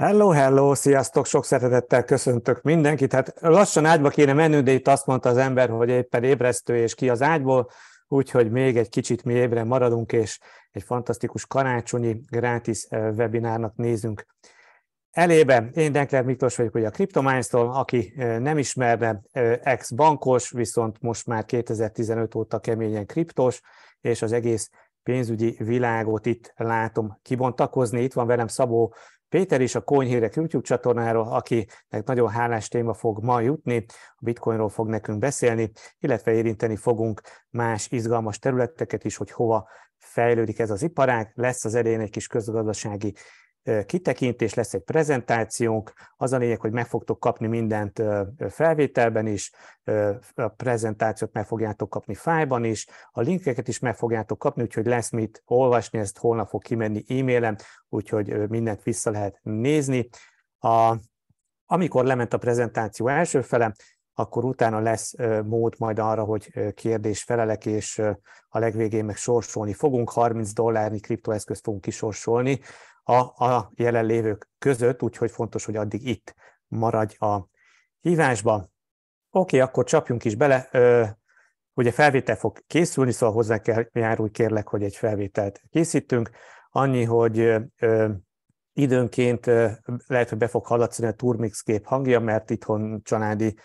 Hello, hello, sziasztok, sok szeretettel köszöntök mindenkit. Hát lassan ágyba kéne menni, de itt azt mondta az ember, hogy éppen ébresztő és ki az ágyból, úgyhogy még egy kicsit mi ébre maradunk, és egy fantasztikus karácsonyi gratis eh, webinárnak nézünk elébe. Én Denkler Miklós vagyok ugye a CryptoMines-tól, aki eh, nem ismerne, eh, ex-bankos, viszont most már 2015 óta keményen kriptos, és az egész pénzügyi világot itt látom kibontakozni. Itt van velem Szabó Péter is a Konyhérek YouTube csatornáról, akinek nagyon hálás téma fog ma jutni, a bitcoinról fog nekünk beszélni, illetve érinteni fogunk más izgalmas területeket is, hogy hova fejlődik ez az iparág. Lesz az elején egy kis közgazdasági kitekintés, lesz egy prezentációnk, az a lényeg, hogy meg fogtok kapni mindent felvételben is, a prezentációt meg fogjátok kapni fájban is, a linkeket is meg fogjátok kapni, úgyhogy lesz mit olvasni, ezt holnap fog kimenni e mailem úgyhogy mindent vissza lehet nézni. A, amikor lement a prezentáció első fele, akkor utána lesz mód majd arra, hogy kérdés felelek, és a legvégén meg sorsolni fogunk, 30 dollárnyi kriptoeszközt fogunk kisorsolni, a, a jelenlévők között, úgyhogy fontos, hogy addig itt maradj a hívásban. Oké, akkor csapjunk is bele. Ö, ugye felvétel fog készülni, szóval hozzá kell járulj kérlek, hogy egy felvételt készítünk. Annyi, hogy ö, időnként ö, lehet, hogy be fog hallatszani a Turmix kép hangja, mert itthon családi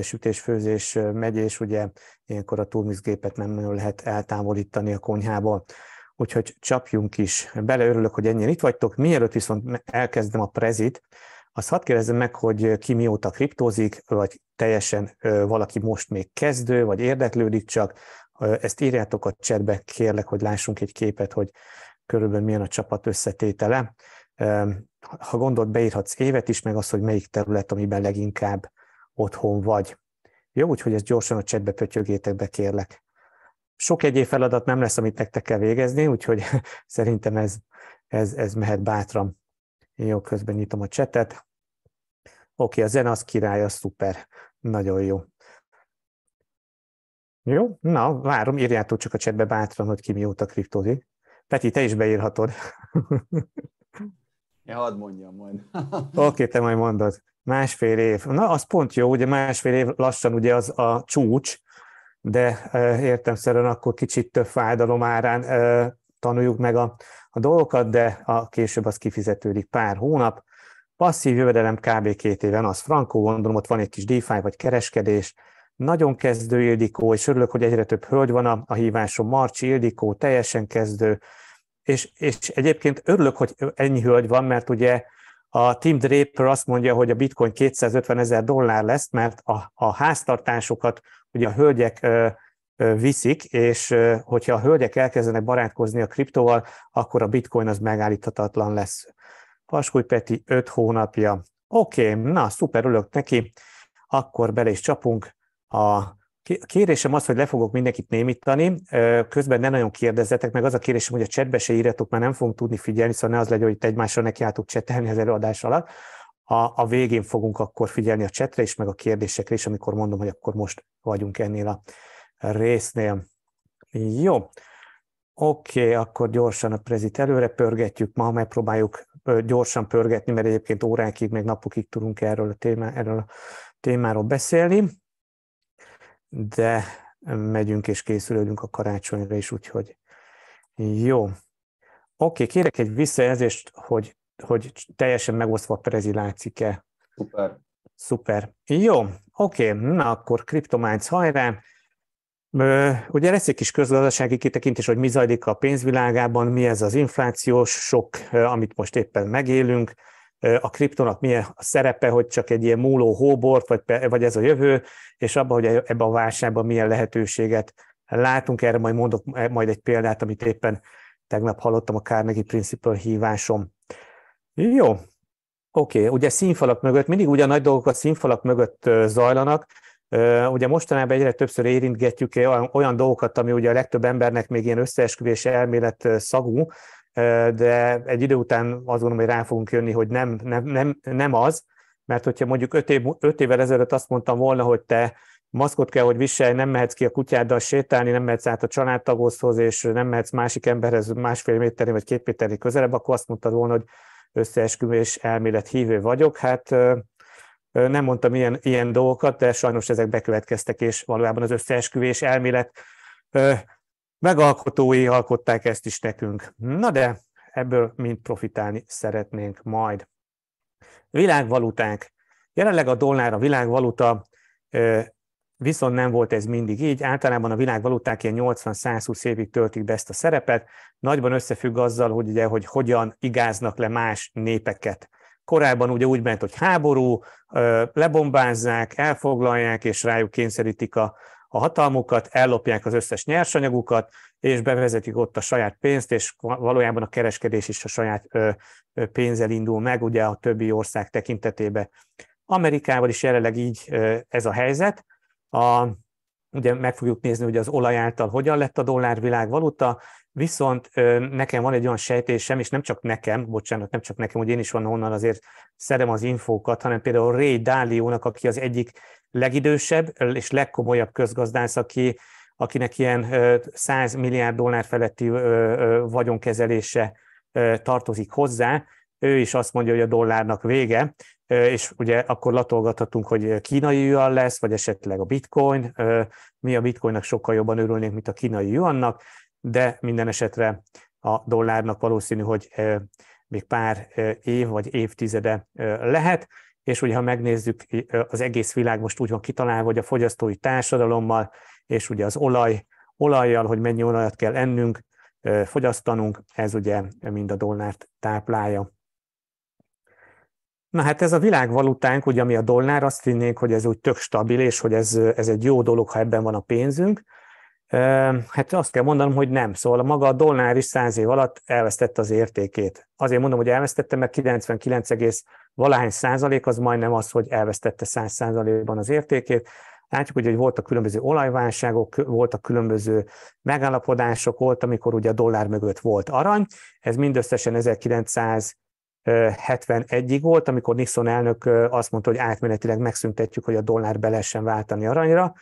sütés-főzés megy, és ugye ilyenkor a turmixgépet nem nagyon lehet eltávolítani a konyhából úgyhogy csapjunk is bele, örülök, hogy ennyien itt vagytok. Mielőtt viszont elkezdem a prezit, azt hadd kérdezzem meg, hogy ki mióta kriptózik, vagy teljesen valaki most még kezdő, vagy érdeklődik csak. Ezt írjátok a chatbe, kérlek, hogy lássunk egy képet, hogy körülbelül milyen a csapat összetétele. Ha gondolt, beírhatsz évet is, meg az, hogy melyik terület, amiben leginkább otthon vagy. Jó, úgyhogy ezt gyorsan a csetbe pötyögétek be, kérlek. Sok egyéb feladat nem lesz, amit nektek kell végezni, úgyhogy szerintem ez, ez, ez mehet bátran. Én jó, közben nyitom a csetet. Oké, a zene az király, az szuper. Nagyon jó. Jó, na, várom, írjátok csak a csetbe bátran, hogy ki mióta kriptózik. Peti, te is beírhatod. Ja, hadd mondjam majd. Oké, okay, te majd mondod. Másfél év. Na, az pont jó, ugye másfél év lassan ugye az a csúcs, de értemszerűen akkor kicsit több fájdalom árán tanuljuk meg a, a dolgokat, de a később az kifizetődik pár hónap. Passzív jövedelem kb. két éven, az frankó, gondolom ott van egy kis DeFi vagy kereskedés, nagyon kezdő Ildikó, és örülök, hogy egyre több hölgy van a, a hívásom, Marcsi Ildikó, teljesen kezdő, és, és egyébként örülök, hogy ennyi hölgy van, mert ugye a Tim Draper azt mondja, hogy a bitcoin 250 ezer dollár lesz, mert a, a háztartásokat ugye a hölgyek viszik, és hogyha a hölgyek elkezdenek barátkozni a kriptóval, akkor a bitcoin az megállíthatatlan lesz. Paskúj Peti 5 hónapja. Oké, okay, na, szuper, ülök neki. Akkor bele is csapunk. A kérésem az, hogy le fogok mindenkit némítani, közben ne nagyon kérdezzetek, meg az a kérésem, hogy a csetbe se írjatok, mert nem fogunk tudni figyelni, szóval ne az legyen, hogy itt egymásra nekiálltuk csetelni az előadás alatt a, a végén fogunk akkor figyelni a csetre is, meg a kérdésekre is, amikor mondom, hogy akkor most vagyunk ennél a résznél. Jó, oké, okay, akkor gyorsan a prezit előre pörgetjük, ma megpróbáljuk gyorsan pörgetni, mert egyébként órákig, meg napokig tudunk erről a, témá, erről a témáról beszélni, de megyünk és készülődünk a karácsonyra is, úgyhogy jó. Oké, okay, kérek egy visszajelzést, hogy hogy teljesen megosztva Perezi látszik-e. Szuper. Szuper. Jó, oké, na akkor kriptománc hajrá. Ugye lesz egy kis közgazdasági kitekintés, hogy mi zajlik a pénzvilágában, mi ez az inflációs sok, amit most éppen megélünk, a kriptonak milyen a szerepe, hogy csak egy ilyen múló hóbort, vagy, vagy ez a jövő, és abban, hogy e-, ebben a válságban milyen lehetőséget látunk. Erre majd mondok e-, majd egy példát, amit éppen tegnap hallottam a Carnegie Principle hívásom jó, oké, okay. ugye színfalak mögött, mindig ugye nagy dolgok a színfalak mögött zajlanak, Ugye mostanában egyre többször érintgetjük olyan dolgokat, ami ugye a legtöbb embernek még ilyen összeesküvés elmélet szagú, de egy idő után azt gondolom, hogy rá fogunk jönni, hogy nem, nem, nem, nem az, mert hogyha mondjuk öt, év, öt évvel ezelőtt azt mondtam volna, hogy te maszkot kell, hogy viselj, nem mehetsz ki a kutyáddal sétálni, nem mehetsz át a családtagozhoz, és nem mehetsz másik emberhez másfél méterre vagy két méterre közelebb, akkor azt mondtad volna, hogy összeesküvés elmélet hívő vagyok. Hát nem mondtam ilyen, ilyen dolgokat, de sajnos ezek bekövetkeztek, és valójában az összeesküvés elmélet megalkotói alkották ezt is nekünk. Na de ebből mind profitálni szeretnénk majd. Világvaluták. Jelenleg a dollár a világvaluta, Viszont nem volt ez mindig így, általában a világvaluták ilyen 80-120 évig töltik be ezt a szerepet, nagyban összefügg azzal, hogy, ugye, hogy hogyan igáznak le más népeket. Korábban ugye úgy ment, hogy háború, lebombázzák, elfoglalják, és rájuk kényszerítik a, a hatalmukat, ellopják az összes nyersanyagukat, és bevezetik ott a saját pénzt, és valójában a kereskedés is a saját pénzzel indul meg, ugye a többi ország tekintetében. Amerikával is jelenleg így ez a helyzet, a, ugye meg fogjuk nézni, hogy az olaj által hogyan lett a dollár világvaluta, viszont nekem van egy olyan sejtésem, és nem csak nekem, bocsánat, nem csak nekem, hogy én is van honnan azért szerem az infókat, hanem például Ray Dalio-nak, aki az egyik legidősebb és legkomolyabb közgazdász, aki, akinek ilyen 100 milliárd dollár feletti vagyonkezelése tartozik hozzá, ő is azt mondja, hogy a dollárnak vége, és ugye akkor latolgathatunk, hogy kínai yuan lesz, vagy esetleg a bitcoin. Mi a bitcoinnak sokkal jobban örülnénk, mint a kínai yuannak, de minden esetre a dollárnak valószínű, hogy még pár év vagy évtizede lehet, és ugye ha megnézzük, az egész világ most úgy van kitalálva, hogy a fogyasztói társadalommal, és ugye az olaj, olajjal, hogy mennyi olajat kell ennünk, fogyasztanunk, ez ugye mind a dollárt táplálja. Na hát ez a világvalutánk, ugye ami a dollár, azt hinnénk, hogy ez úgy tök stabil, és hogy ez, ez egy jó dolog, ha ebben van a pénzünk. Hát azt kell mondanom, hogy nem. Szóval maga a dollár is száz év alatt elvesztette az értékét. Azért mondom, hogy elvesztette, mert 99, valahány százalék az majdnem az, hogy elvesztette 100 százalékban az értékét. Látjuk, hogy voltak különböző olajválságok, voltak különböző megállapodások, volt, amikor ugye a dollár mögött volt arany, ez mindösszesen 1900 71-ig volt, amikor Nixon elnök azt mondta, hogy átmenetileg megszüntetjük, hogy a dollár be lehessen váltani aranyra.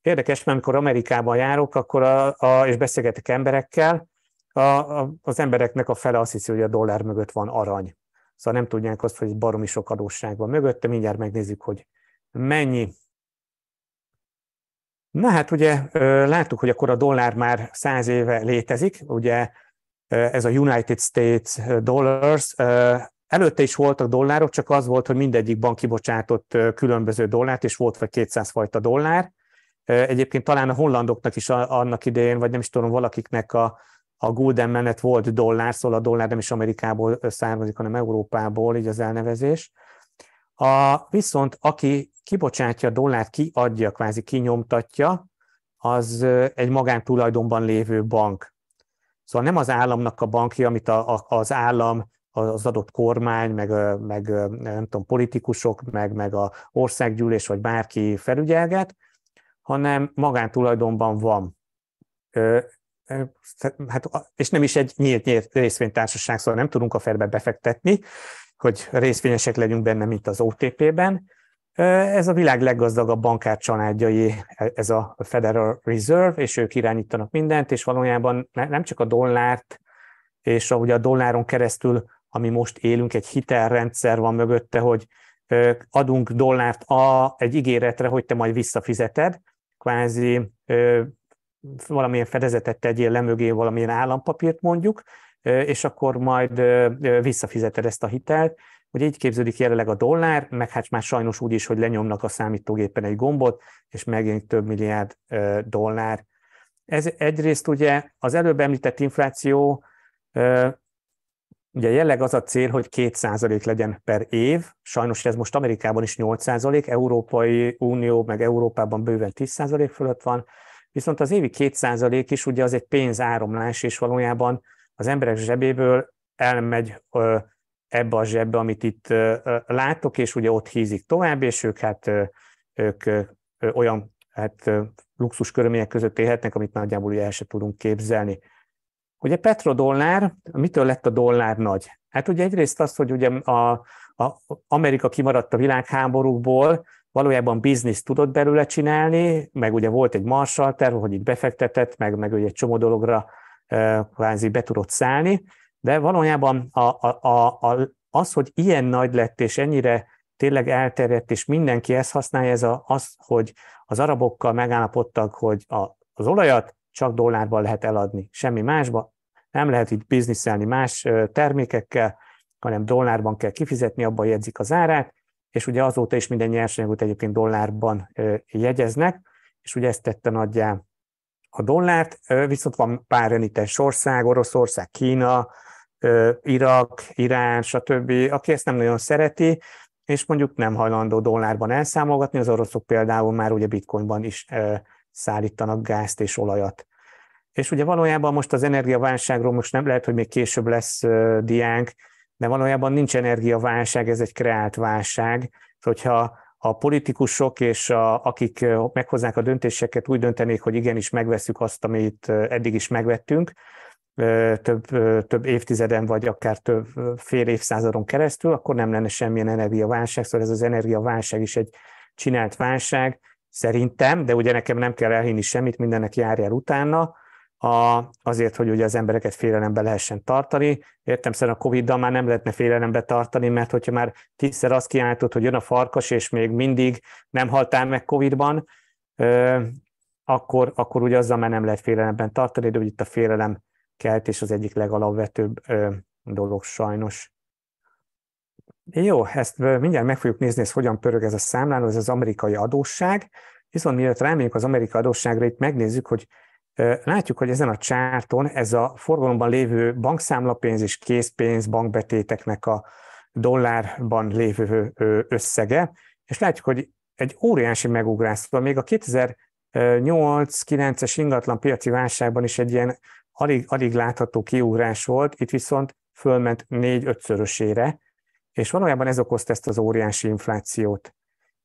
Érdekes, mert amikor Amerikában járok, akkor a, a, és beszélgetek emberekkel, a, a, az embereknek a fele azt hiszi, hogy a dollár mögött van arany. Szóval nem tudják azt, hogy baromi sok adósság van mögötte, mindjárt megnézzük, hogy mennyi. Na hát ugye láttuk, hogy akkor a dollár már száz éve létezik, ugye ez a United States Dollars, Előtte is voltak dollárok, csak az volt, hogy mindegyik bank kibocsátott különböző dollárt, és volt vagy 200 fajta dollár. Egyébként talán a hollandoknak is annak idején, vagy nem is tudom, valakiknek a, a Gulden menet volt dollár, szóval a dollár nem is Amerikából származik, hanem Európából, így az elnevezés. A, viszont aki kibocsátja a dollárt, kiadja, kvázi kinyomtatja, az egy magántulajdonban lévő bank. Szóval nem az államnak a bankja, amit a, a, az állam az adott kormány, meg, meg nem tudom, politikusok, meg, meg a országgyűlés, vagy bárki felügyelget, hanem magántulajdonban van. Hát, és nem is egy nyílt, nyílt részvénytársaság, szóval nem tudunk a felbe befektetni, hogy részvényesek legyünk benne, mint az OTP-ben. Ez a világ leggazdagabb bankár családjai, e, ez a Federal Reserve, és ők irányítanak mindent, és valójában nem csak a dollárt, és ahogy a dolláron keresztül ami most élünk, egy hitelrendszer van mögötte, hogy adunk dollárt a, egy ígéretre, hogy te majd visszafizeted, kvázi ö, valamilyen fedezetet tegyél le mögé, valamilyen állampapírt mondjuk, ö, és akkor majd ö, visszafizeted ezt a hitelt. Ugye így képződik jelenleg a dollár, meg hát már sajnos úgy is, hogy lenyomnak a számítógépen egy gombot, és megint több milliárd ö, dollár. Ez egyrészt ugye az előbb említett infláció Ugye jelleg az a cél, hogy 2% legyen per év, sajnos ez most Amerikában is 8%, Európai Unió meg Európában bőven 10% fölött van, viszont az évi 2% is ugye az egy pénzáramlás, és valójában az emberek zsebéből elmegy ebbe a zsebbe, amit itt látok, és ugye ott hízik tovább, és ők hát ők olyan hát, luxus körülmények között élhetnek, amit nagyjából ugye el se tudunk képzelni. Ugye petrodollár, mitől lett a dollár nagy? Hát ugye egyrészt az, hogy ugye a, a Amerika kimaradt a világháborúkból, valójában bizniszt tudott belőle csinálni, meg ugye volt egy Marshall terv, hogy itt befektetett, meg, meg ugye egy csomó dologra kvázi be tudott szállni, de valójában a, a, a, az, hogy ilyen nagy lett és ennyire tényleg elterjedt, és mindenki ezt használja, ez a, az, hogy az arabokkal megállapodtak, hogy a, az olajat csak dollárban lehet eladni, semmi másba. Nem lehet itt bizniszelni más termékekkel, hanem dollárban kell kifizetni, abban jegyzik az árát, és ugye azóta is minden nyersanyagot egyébként dollárban jegyeznek, és ugye ezt tette nagyjá a dollárt, viszont van pár renitens ország, Oroszország, Kína, Irak, Irán, stb., aki ezt nem nagyon szereti, és mondjuk nem hajlandó dollárban elszámolgatni, az oroszok például már ugye bitcoinban is szállítanak gázt és olajat. És ugye valójában most az energiaválságról most nem lehet, hogy még később lesz diánk, de valójában nincs energiaválság, ez egy kreált válság. Hogyha a politikusok és a, akik meghozzák a döntéseket úgy döntenék, hogy igenis megveszük azt, amit eddig is megvettünk, több, több évtizeden, vagy akár több fél évszázadon keresztül, akkor nem lenne semmilyen energiaválság, szóval ez az energiaválság is egy csinált válság, szerintem, de ugye nekem nem kell elhinni semmit, mindennek járjál utána, a, azért, hogy ugye az embereket félelembe lehessen tartani. Értem szerint szóval a Covid-dal már nem lehetne félelembe tartani, mert hogyha már tízszer azt kiáltott, hogy jön a farkas, és még mindig nem haltál meg Covid-ban, akkor, akkor ugye azzal már nem lehet félelemben tartani, de ugye itt a félelem kelt, és az egyik legalapvetőbb ö, dolog sajnos. Jó, ezt mindjárt meg fogjuk nézni, ez hogyan pörög ez a számláló, ez az amerikai adósság. Viszont mielőtt rámegyünk az amerikai adósságra, itt megnézzük, hogy Látjuk, hogy ezen a csárton ez a forgalomban lévő bankszámlapénz és készpénz bankbetéteknek a dollárban lévő összege, és látjuk, hogy egy óriási megugrás szóval Még a 2008-9-es ingatlan piaci válságban is egy ilyen alig, alig látható kiugrás volt, itt viszont fölment négy-ötszörösére, és valójában ez okozta ezt az óriási inflációt.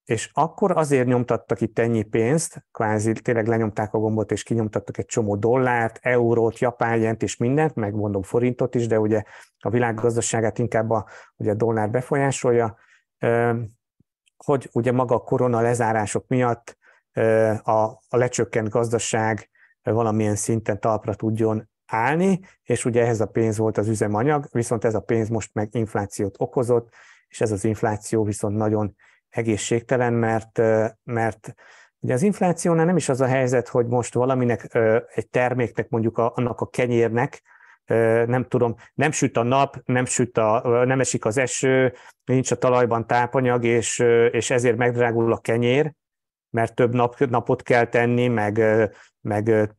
És akkor azért nyomtattak itt ennyi pénzt, kvázi tényleg lenyomták a gombot, és kinyomtattak egy csomó dollárt, eurót, japánjent és mindent, mondom forintot is, de ugye a világgazdaságát inkább a, ugye a dollár befolyásolja, hogy ugye maga a korona lezárások miatt a, a lecsökkent gazdaság valamilyen szinten talpra tudjon állni, és ugye ehhez a pénz volt az üzemanyag, viszont ez a pénz most meg inflációt okozott, és ez az infláció viszont nagyon egészségtelen, mert, mert ugye az inflációnál nem is az a helyzet, hogy most valaminek, egy terméknek, mondjuk a, annak a kenyérnek, nem tudom, nem süt a nap, nem, süt a, nem esik az eső, nincs a talajban tápanyag, és, és ezért megdrágul a kenyér, mert több nap, napot kell tenni, meg, meg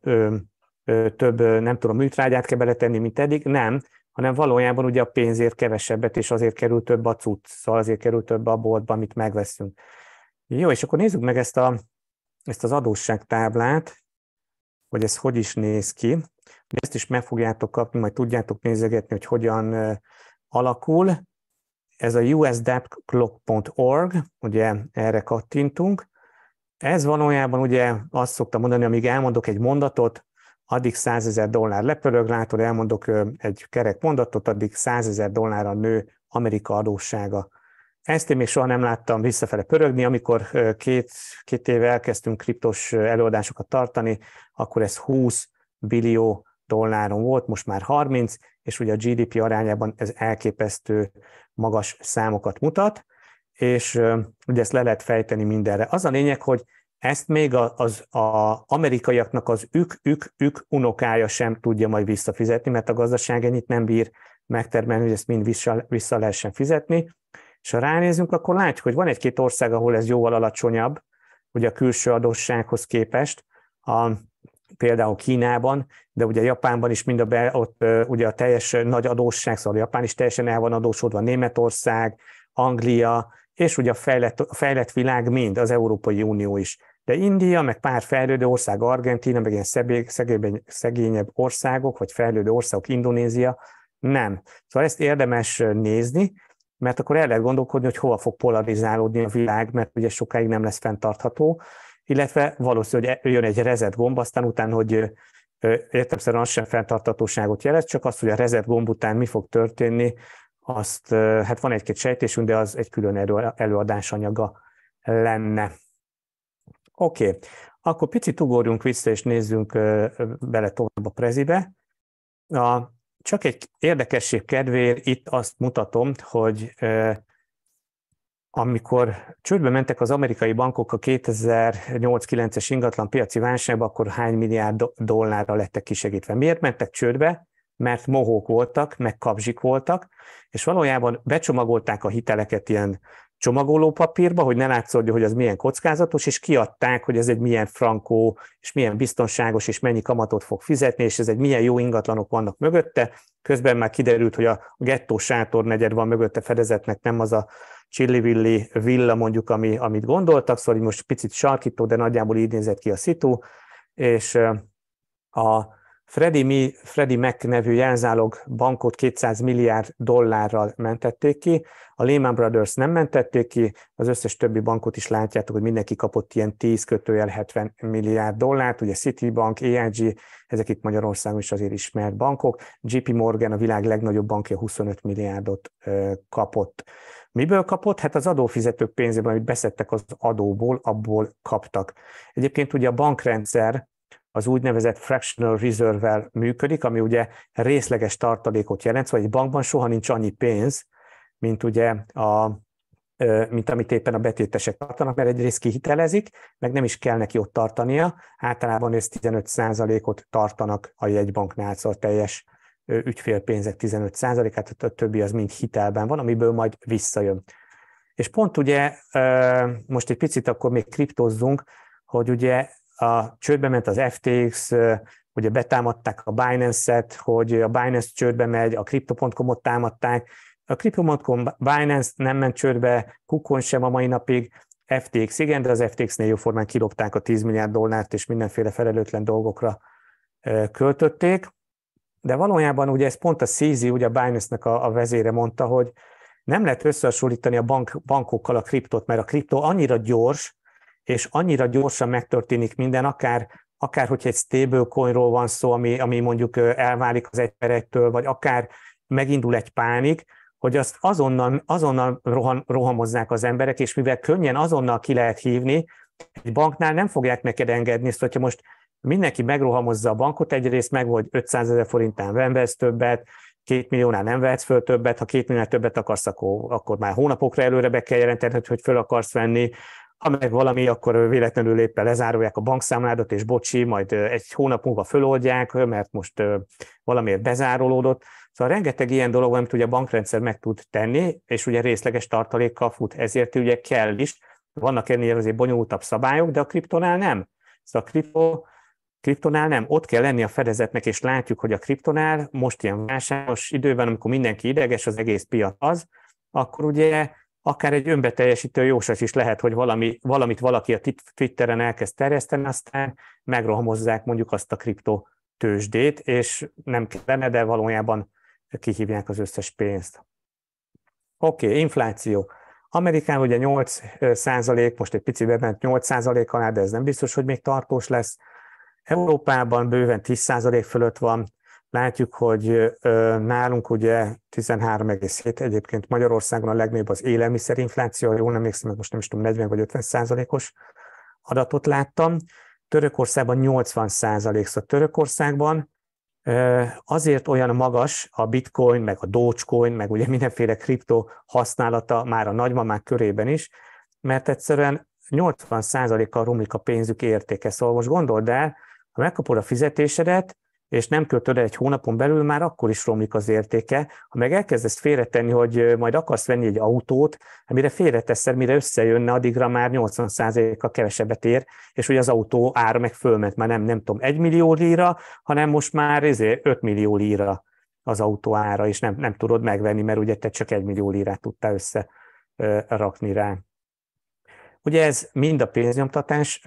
több, nem tudom, műtrágyát kell beletenni, mint eddig, nem, hanem valójában ugye a pénzért kevesebbet, és azért kerül több a cucc, szóval azért kerül több a boltba, amit megveszünk. Jó, és akkor nézzük meg ezt, a, ezt az adósságtáblát, hogy ez hogy is néz ki. Ezt is meg fogjátok kapni, majd tudjátok nézegetni, hogy hogyan alakul. Ez a usdebtclock.org, ugye erre kattintunk. Ez valójában ugye azt szoktam mondani, amíg elmondok egy mondatot, addig 100 ezer dollár lepörög, látod, elmondok egy kerek mondatot, addig 100 ezer dollárra nő Amerika adóssága. Ezt én még soha nem láttam visszafele pörögni, amikor két, két éve elkezdtünk kriptos előadásokat tartani, akkor ez 20 billió dolláron volt, most már 30, és ugye a GDP arányában ez elképesztő magas számokat mutat, és ugye ezt le lehet fejteni mindenre. Az a lényeg, hogy ezt még az, az amerikaiaknak az ük, ük, ük unokája sem tudja majd visszafizetni, mert a gazdaság ennyit nem bír megtermelni, hogy ezt mind vissza, vissza lehessen fizetni. És ha ránézünk, akkor látjuk, hogy van egy-két ország, ahol ez jóval alacsonyabb, ugye a külső adóssághoz képest, a, például Kínában, de ugye Japánban is mind a be, ott ugye a teljes nagy adósság, szóval Japán is teljesen el van adósodva, Németország, Anglia, és ugye a fejlett, a fejlett világ mind, az Európai Unió is. De India, meg pár fejlődő ország, Argentina, meg ilyen szegény, szegény, szegényebb országok, vagy fejlődő országok, Indonézia, nem. Szóval ezt érdemes nézni, mert akkor el lehet gondolkodni, hogy hova fog polarizálódni a világ, mert ugye sokáig nem lesz fenntartható, illetve valószínűleg hogy e, jön egy rezet gomb, aztán utána, hogy értelemszerűen az sem fenntartatóságot jelez, csak az, hogy a rezet gomb után mi fog történni, azt, hát van egy-két sejtésünk, de az egy külön előadás anyaga lenne. Oké, okay. akkor picit ugorjunk vissza, és nézzünk bele tovább a prezibe. A, csak egy érdekesség kedvéért itt azt mutatom, hogy amikor csődbe mentek az amerikai bankok a 2008-9-es ingatlan piaci válságba, akkor hány milliárd dollárra lettek kisegítve. Miért mentek csődbe? Mert mohók voltak, meg kapzsik voltak, és valójában becsomagolták a hiteleket ilyen csomagoló papírba, hogy ne látszódjon, hogy az milyen kockázatos, és kiadták, hogy ez egy milyen frankó, és milyen biztonságos, és mennyi kamatot fog fizetni, és ez egy milyen jó ingatlanok vannak mögötte. Közben már kiderült, hogy a gettó sátor negyed van mögötte fedezetnek, nem az a csillivilli villa mondjuk, ami, amit gondoltak, szóval most picit sarkító, de nagyjából így nézett ki a szitu, és a, Freddie, Mi, Freddie Mac nevű jelzálog bankot 200 milliárd dollárral mentették ki, a Lehman Brothers nem mentették ki, az összes többi bankot is látjátok, hogy mindenki kapott ilyen 10 kötőjel 70 milliárd dollárt, ugye Citibank, AIG, e ezek itt Magyarországon is azért ismert bankok, JP Morgan, a világ legnagyobb bankja 25 milliárdot kapott. Miből kapott? Hát az adófizetők pénzében, amit beszedtek az adóból, abból kaptak. Egyébként ugye a bankrendszer az úgynevezett fractional reserve-vel működik, ami ugye részleges tartalékot jelent, szóval egy bankban soha nincs annyi pénz, mint ugye a, mint amit éppen a betétesek tartanak, mert egyrészt kihitelezik, meg nem is kell neki ott tartania, általában ez 15%-ot tartanak a jegybanknál, szóval teljes ügyfélpénzek 15%-át, a többi az mind hitelben van, amiből majd visszajön. És pont ugye, most egy picit akkor még kriptozzunk, hogy ugye a, csődbe ment az FTX, ugye betámadták a Binance-et, hogy a Binance csődbe megy, a Crypto.com-ot támadták. A Crypto.com Binance nem ment csődbe, Kukon sem a mai napig, FTX igen, de az FTX-nél jóformán kilopták a 10 milliárd dollárt, és mindenféle felelőtlen dolgokra költötték. De valójában ugye ez pont a Szízi, ugye a Binance-nek a, a vezére mondta, hogy nem lehet összehasonlítani a bank, bankokkal a kriptot, mert a kriptó annyira gyors, és annyira gyorsan megtörténik minden, akár akár hogyha egy stablecoinról van szó, ami, ami mondjuk elválik az egy perektől, egytől, vagy akár megindul egy pánik, hogy azt azonnal, azonnal rohan, rohamozzák az emberek, és mivel könnyen azonnal ki lehet hívni, egy banknál nem fogják neked engedni, szóval hogyha most mindenki megrohamozza a bankot, egyrészt meg vagy 500 ezer forintnál nem vesz többet, két milliónál nem vehetsz föl többet, ha két milliónál többet akarsz, akkor, akkor már hónapokra előre be kell jelentened, hogy föl akarsz venni, ha meg valami, akkor véletlenül éppen lezárulják a bankszámládat, és bocsi, majd egy hónap múlva föloldják, mert most valamiért bezárolódott. Szóval rengeteg ilyen dolog van, amit ugye a bankrendszer meg tud tenni, és ugye részleges tartalékkal fut, ezért ugye kell is. Vannak ennél azért bonyolultabb szabályok, de a kriptonál nem. Szóval a kripto, kriptonál nem, ott kell lenni a fedezetnek, és látjuk, hogy a kriptonál most ilyen válságos időben, amikor mindenki ideges, az egész piac az, akkor ugye akár egy önbeteljesítő jósas is lehet, hogy valami, valamit valaki a Twitteren elkezd terjeszteni, aztán megrohamozzák mondjuk azt a kripto tőzsdét, és nem kellene, de valójában kihívják az összes pénzt. Oké, okay, infláció. Amerikán ugye 8 százalék, most egy pici bement 8 százalék alá, de ez nem biztos, hogy még tartós lesz. Európában bőven 10 százalék fölött van, Látjuk, hogy nálunk ugye 13,7 egyébként Magyarországon a legnagyobb az élelmiszerinfláció, jól nem emlékszem, most nem is tudom, 40 vagy 50 százalékos adatot láttam. Törökországban 80 százalék, szóval Törökországban azért olyan magas a bitcoin, meg a dogecoin, meg ugye mindenféle kriptó használata már a nagymamák körében is, mert egyszerűen 80%-kal romlik a pénzük értéke. Szóval most gondold el, ha megkapod a fizetésedet, és nem költöd egy hónapon belül, már akkor is romlik az értéke. Ha meg elkezdesz félretenni, hogy majd akarsz venni egy autót, amire hát félreteszed, hát mire összejönne, addigra már 80%-a kevesebbet ér, és hogy az autó ára meg fölment, már nem, nem tudom, 1 millió lira, hanem most már 5 izé millió lira az autó ára, és nem, nem tudod megvenni, mert ugye te csak 1 millió lirát tudtál össze rakni rá. Ugye ez mind a pénznyomtatás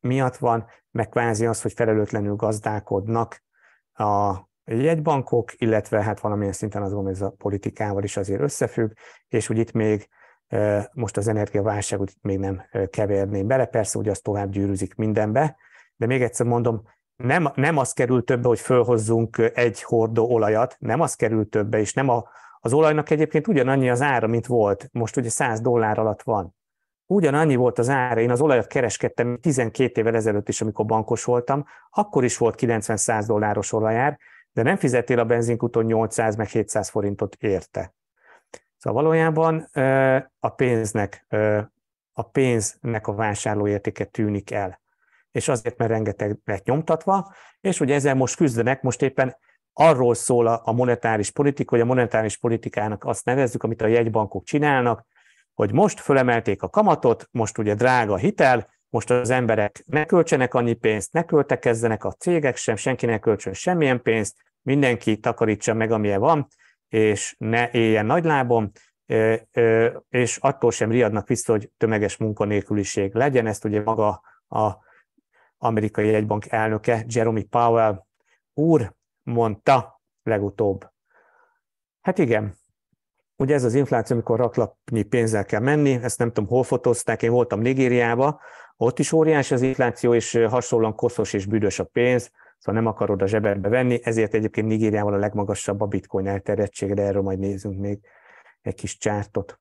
miatt van, meg kvázi az, hogy felelőtlenül gazdálkodnak a jegybankok, illetve hát valamilyen szinten azt gondolom, ez a politikával is azért összefügg, és úgy itt még most az energiaválságot még nem keverném bele, persze, hogy az tovább gyűrűzik mindenbe, de még egyszer mondom, nem, nem az kerül többe, hogy fölhozzunk egy hordó olajat, nem az kerül többe, és nem a, az olajnak egyébként ugyanannyi az ára, mint volt, most ugye 100 dollár alatt van ugyanannyi volt az ára, én az olajat kereskedtem 12 évvel ezelőtt is, amikor bankos voltam, akkor is volt 90-100 dolláros olajár, de nem fizettél a benzinkuton 800 meg 700 forintot érte. Szóval valójában a pénznek, a pénznek a vásárlóértéke tűnik el. És azért, mert rengeteg lett nyomtatva, és ugye ezzel most küzdenek, most éppen arról szól a monetáris politika, hogy a monetáris politikának azt nevezzük, amit a jegybankok csinálnak, hogy most fölemelték a kamatot, most ugye drága a hitel, most az emberek ne költsenek annyi pénzt, ne költekezzenek a cégek sem, senki ne költsön semmilyen pénzt, mindenki takarítsa meg, amilyen van, és ne éljen nagylábon, és attól sem riadnak vissza, hogy tömeges munkanélküliség legyen. Ezt ugye maga a amerikai egybank elnöke Jeremy Powell úr mondta legutóbb. Hát igen, ugye ez az infláció, amikor raklapnyi pénzzel kell menni, ezt nem tudom, hol fotózták, én voltam Nigériába, ott is óriási az infláció, és hasonlóan koszos és büdös a pénz, szóval nem akarod a zsebedbe venni, ezért egyébként Nigériával a legmagasabb a bitcoin elterjedtség, de erről majd nézzünk még egy kis csártot.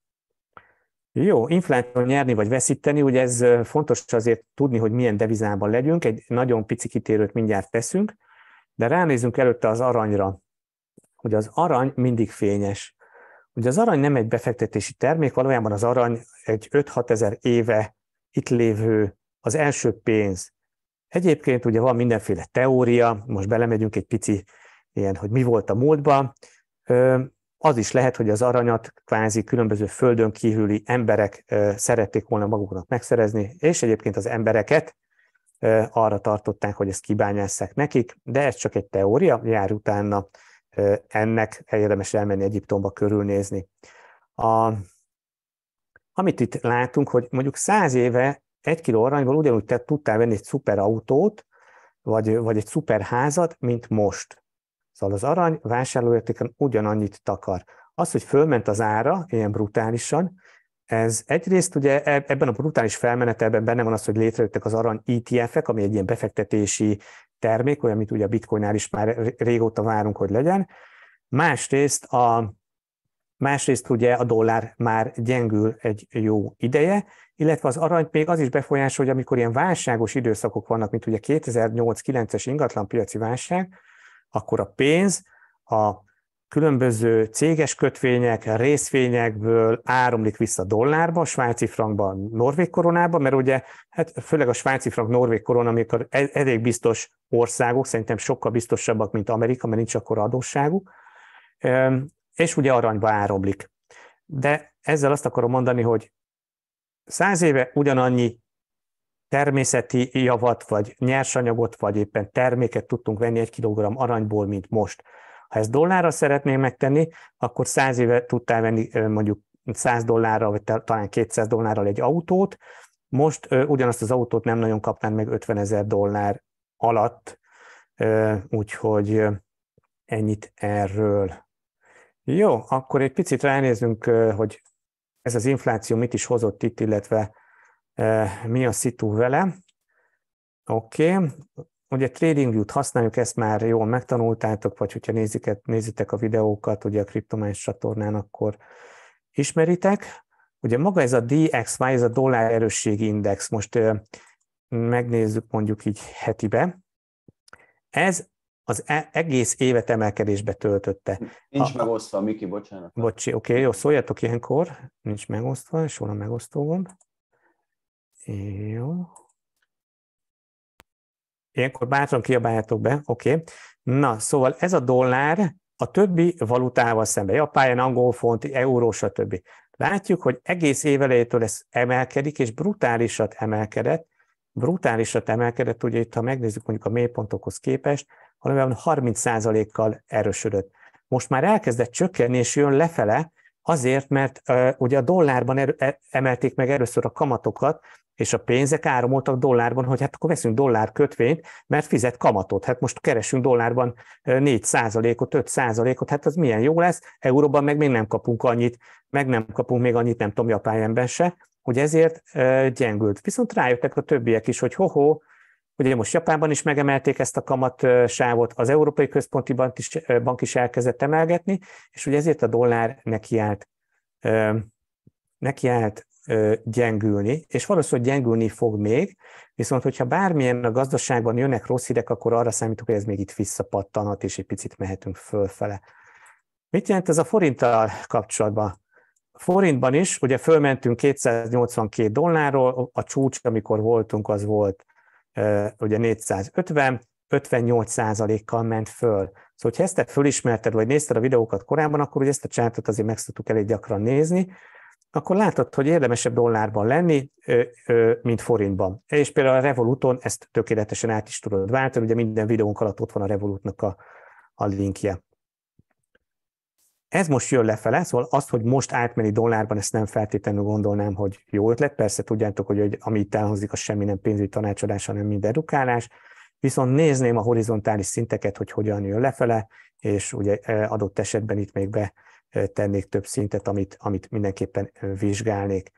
Jó, infláció nyerni vagy veszíteni, ugye ez fontos azért tudni, hogy milyen devizában legyünk, egy nagyon pici kitérőt mindjárt teszünk, de ránézünk előtte az aranyra, hogy az arany mindig fényes. Ugye az arany nem egy befektetési termék, valójában az arany egy 5-6 ezer éve itt lévő, az első pénz. Egyébként ugye van mindenféle teória, most belemegyünk egy pici ilyen, hogy mi volt a múltban. Az is lehet, hogy az aranyat kvázi különböző földön kívüli emberek szerették volna maguknak megszerezni, és egyébként az embereket arra tartották, hogy ezt kibányásszák nekik, de ez csak egy teória, jár utána ennek érdemes elmenni Egyiptomba körülnézni. A, amit itt látunk, hogy mondjuk száz éve egy kiló aranyból ugyanúgy te tudtál venni egy szuperautót, vagy, vagy egy szuperházat, mint most. Szóval az arany vásárlóértéken ugyanannyit takar. Az, hogy fölment az ára ilyen brutálisan, ez egyrészt ugye e, ebben a brutális felmenetelben benne van az, hogy létrejöttek az arany ETF-ek, ami egy ilyen befektetési termék, olyan, amit ugye a bitcoinnál is már régóta várunk, hogy legyen. Másrészt a Másrészt ugye a dollár már gyengül egy jó ideje, illetve az arany még az is befolyásolja, hogy amikor ilyen válságos időszakok vannak, mint ugye 2008-9-es ingatlanpiaci válság, akkor a pénz a különböző céges kötvények, részvényekből áramlik vissza dollárba, svájci frankba, norvég koronába, mert ugye hát főleg a svájci frank, norvég korona, amikor e, elég biztos országok, szerintem sokkal biztosabbak, mint Amerika, mert nincs akkor adósságuk, és ugye aranyba áramlik. De ezzel azt akarom mondani, hogy száz éve ugyanannyi természeti javat, vagy nyersanyagot, vagy éppen terméket tudtunk venni egy kilogramm aranyból, mint most. Ha ezt dollárra szeretné megtenni, akkor 100 éve tudtál venni mondjuk 100 dollárra, vagy talán 200 dollárral egy autót, most ö, ugyanazt az autót nem nagyon kapnád meg 50 ezer dollár alatt, ö, úgyhogy ö, ennyit erről. Jó, akkor egy picit ránézünk, ö, hogy ez az infláció mit is hozott itt, illetve ö, mi a szitu vele. Oké, okay. Ugye tradingview t használjuk, ezt már jól megtanultátok, vagy hogyha nézik nézitek a videókat, ugye a kriptomány csatornán, akkor ismeritek. Ugye maga ez a DXY, ez a dollár erősségi index, most megnézzük mondjuk így hetibe. Ez az e-, egész évet emelkedésbe töltötte. Nincs a... megosztva, Miki, bocsánat. Bocsi, oké, okay, jó, szóljatok ilyenkor. Nincs megosztva, és van a megosztó gomb? Jó, Ilyenkor bátran kiabáljátok be, oké. Okay. Na, szóval ez a dollár a többi valutával szemben, japán, angol font, euró, stb. Látjuk, hogy egész évelejétől ez emelkedik, és brutálisat emelkedett, brutálisat emelkedett, ugye itt, ha megnézzük mondjuk a mélypontokhoz képest, valamivel 30%-kal erősödött. Most már elkezdett csökkenni, és jön lefele, azért, mert uh, ugye a dollárban er- emelték meg először a kamatokat, és a pénzek áramoltak dollárban, hogy hát akkor veszünk dollár kötvényt, mert fizet kamatot. Hát most keresünk dollárban 4 százalékot, 5 százalékot, hát az milyen jó lesz, euróban meg még nem kapunk annyit, meg nem kapunk még annyit, nem tudom, japán se, hogy ezért gyengült. Viszont rájöttek a többiek is, hogy hoho, Ugye most Japánban is megemelték ezt a kamatsávot, az Európai Központi Bank is, bank is elkezdett emelgetni, és ugye ezért a dollár nekiállt, nekiállt gyengülni, és valószínűleg gyengülni fog még, viszont hogyha bármilyen a gazdaságban jönnek rossz hírek, akkor arra számítok, hogy ez még itt visszapattanhat, és egy picit mehetünk fölfele. Mit jelent ez a forinttal kapcsolatban? Forintban is, ugye fölmentünk 282 dollárról, a csúcs, amikor voltunk, az volt ugye 450, 58 százalékkal ment föl. Szóval, ha ezt te fölismerted, vagy nézted a videókat korábban, akkor ugye ezt a csártot azért meg tudtuk elég gyakran nézni, akkor látod, hogy érdemesebb dollárban lenni, mint forintban. És például a Revoluton ezt tökéletesen át is tudod váltani, ugye minden videónk alatt ott van a Revolutnak a, a linkje. Ez most jön lefele, szóval azt, hogy most átmenni dollárban, ezt nem feltétlenül gondolnám, hogy jó ötlet. Persze tudjátok, hogy, hogy ami itt elhozik, az semmi nem pénzügyi tanácsadás, hanem mind edukálás. Viszont nézném a horizontális szinteket, hogy hogyan jön lefele, és ugye adott esetben itt még be tennék több szintet, amit, amit mindenképpen vizsgálnék.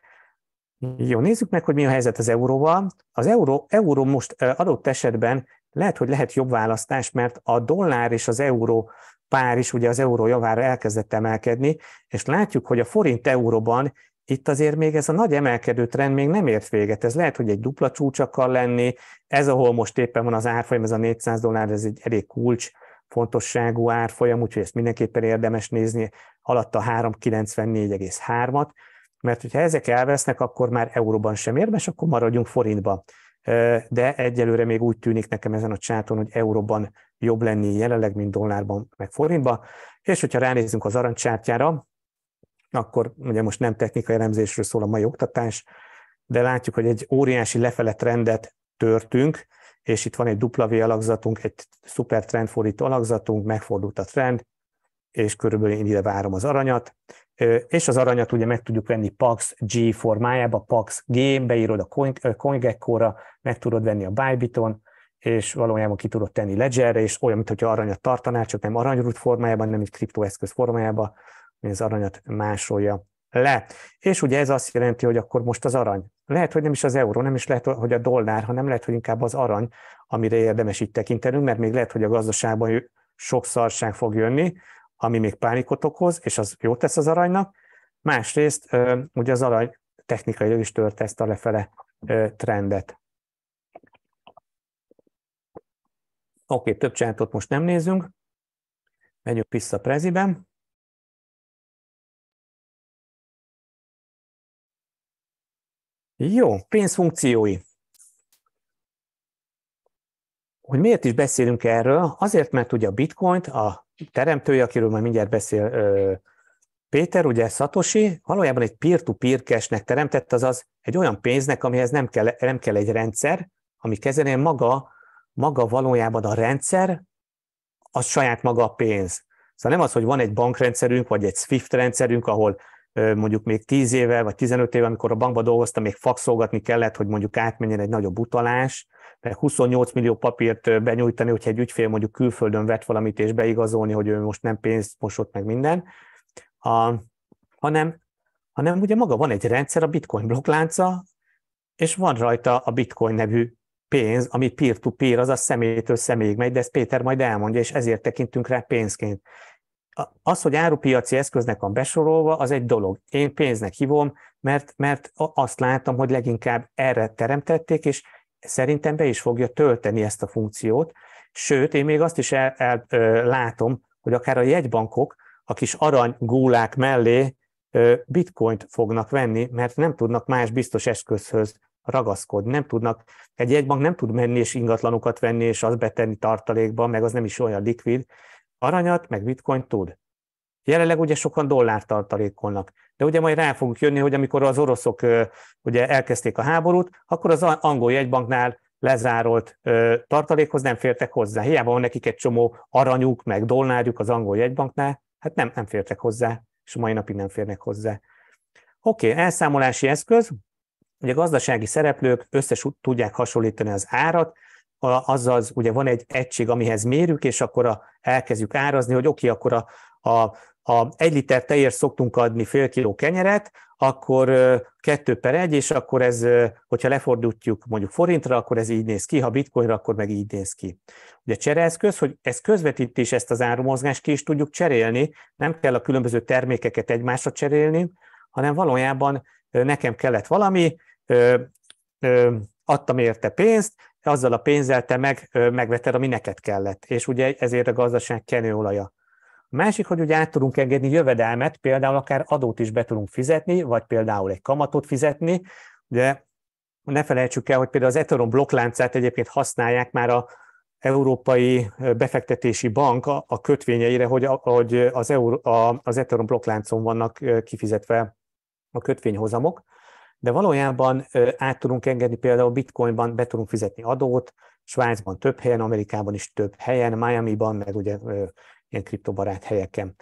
Jó, nézzük meg, hogy mi a helyzet az euróval. Az euró, euró most adott esetben lehet, hogy lehet jobb választás, mert a dollár és az euró pár is ugye az euró javára elkezdett emelkedni, és látjuk, hogy a forint euróban itt azért még ez a nagy emelkedő trend még nem ért véget. Ez lehet, hogy egy dupla csúcs akar lenni, ez ahol most éppen van az árfolyam, ez a 400 dollár, ez egy elég kulcs fontosságú árfolyam, úgyhogy ezt mindenképpen érdemes nézni haladta 3,94,3-at, mert hogyha ezek elvesznek, akkor már euróban sem érdemes, akkor maradjunk forintba. De egyelőre még úgy tűnik nekem ezen a csáton, hogy euróban jobb lenni jelenleg, mint dollárban, meg forintban. És hogyha ránézzünk az aranycsártyára, akkor ugye most nem technikai elemzésről szól a mai oktatás, de látjuk, hogy egy óriási lefele trendet törtünk, és itt van egy dupla alakzatunk, egy szuper trendfordító alakzatunk, megfordult a trend, és körülbelül én ide várom az aranyat, és az aranyat ugye meg tudjuk venni PAX G formájába, PAX G, beírod a CoinGecko-ra, meg tudod venni a Bybiton, és valójában ki tudod tenni ledgerre, és olyan, mintha aranyat tartanál, csak nem aranyrút formájában, nem egy kriptoeszköz formájában, hogy az aranyat másolja le. És ugye ez azt jelenti, hogy akkor most az arany. Lehet, hogy nem is az euró, nem is lehet, hogy a dollár, hanem lehet, hogy inkább az arany, amire érdemes itt tekintenünk, mert még lehet, hogy a gazdaságban sok szarság fog jönni, ami még pánikot okoz, és az jó tesz az aranynak. Másrészt ugye az arany technikailag is tört ezt a lefele trendet. Oké, több csátot most nem nézünk. Menjünk vissza a preziben. Jó, pénzfunkciói. Hogy miért is beszélünk erről? Azért, mert ugye a bitcoint a teremtője, akiről majd mindjárt beszél Péter, ugye Szatosi, valójában egy peer-to-peer cash-nek teremtett, azaz egy olyan pénznek, amihez nem kell, nem kell egy rendszer, ami kezelné maga, maga valójában a rendszer, az saját maga a pénz. Szóval nem az, hogy van egy bankrendszerünk, vagy egy SWIFT rendszerünk, ahol mondjuk még 10 éve vagy 15 éve, amikor a bankba dolgoztam, még faxolgatni kellett, hogy mondjuk átmenjen egy nagyobb utalás, meg 28 millió papírt benyújtani, hogyha egy ügyfél mondjuk külföldön vett valamit, és beigazolni, hogy ő most nem pénzt mosott meg minden, a, hanem, hanem ugye maga van egy rendszer, a bitcoin blokklánca, és van rajta a bitcoin nevű pénz, ami peer-to-peer, azaz személytől személyig megy, de ezt Péter majd elmondja, és ezért tekintünk rá pénzként az, hogy árupiaci eszköznek van besorolva, az egy dolog. Én pénznek hívom, mert, mert azt látom, hogy leginkább erre teremtették, és szerintem be is fogja tölteni ezt a funkciót. Sőt, én még azt is el, el, ö, látom, hogy akár a jegybankok a kis arany gúlák mellé ö, bitcoint fognak venni, mert nem tudnak más biztos eszközhöz ragaszkodni, nem tudnak, egy jegybank nem tud menni és ingatlanokat venni, és azt betenni tartalékba, meg az nem is olyan likvid, aranyat, meg bitcoin tud. Jelenleg ugye sokan dollárt tartalékolnak, de ugye majd rá fogunk jönni, hogy amikor az oroszok ugye elkezdték a háborút, akkor az angol jegybanknál lezárolt tartalékhoz nem fértek hozzá. Hiába van nekik egy csomó aranyuk, meg dollárjuk az angol jegybanknál, hát nem, nem fértek hozzá, és mai napig nem férnek hozzá. Oké, okay, elszámolási eszköz. Ugye gazdasági szereplők összes tudják hasonlítani az árat, a, azzal ugye van egy egység, amihez mérjük, és akkor a, elkezdjük árazni, hogy oké, okay, akkor a, a, a egy liter tejért szoktunk adni fél kiló kenyeret, akkor kettő per egy, és akkor ez, hogyha lefordítjuk mondjuk forintra, akkor ez így néz ki, ha bitcoinra, akkor meg így néz ki. Ugye csereeszköz, hogy ez közvetítés, ezt az árumozgást ki is tudjuk cserélni, nem kell a különböző termékeket egymásra cserélni, hanem valójában nekem kellett valami, adtam érte pénzt, azzal a pénzzel te meg, megvetted, ami neked kellett, és ugye ezért a gazdaság kenőolaja. A másik, hogy ugye át tudunk engedni jövedelmet, például akár adót is be tudunk fizetni, vagy például egy kamatot fizetni, de ne felejtsük el, hogy például az Ethereum blokkláncát egyébként használják már a Európai Befektetési Bank a kötvényeire, hogy, hogy az, a az Ethereum blokkláncon vannak kifizetve a kötvényhozamok de valójában át tudunk engedni például bitcoinban, be tudunk fizetni adót, Svájcban több helyen, Amerikában is több helyen, Miami-ban, meg ugye ilyen kriptobarát helyeken.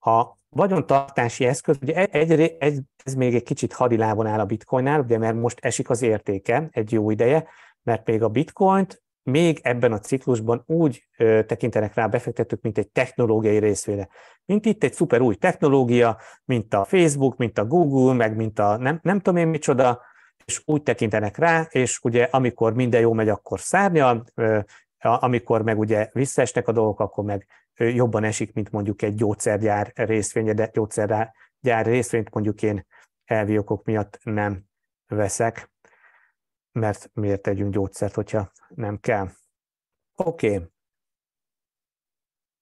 A vagyontartási eszköz, ugye e, egy, egy, ez még egy kicsit hadilábon áll a bitcoinnál, ugye mert most esik az értéke egy jó ideje, mert még a bitcoint még ebben a ciklusban úgy ö, tekintenek rá befektetők, mint egy technológiai részvére. Mint itt egy szuper új technológia, mint a Facebook, mint a Google, meg mint a nem, nem tudom én micsoda, és úgy tekintenek rá, és ugye amikor minden jó megy, akkor szárnyal, ö, amikor meg ugye visszaesnek a dolgok, akkor meg jobban esik, mint mondjuk egy gyógyszergyár részvénye, de gyógyszergyár részvényt mondjuk én elviokok miatt nem veszek mert miért tegyünk gyógyszert, hogyha nem kell. Oké. Okay.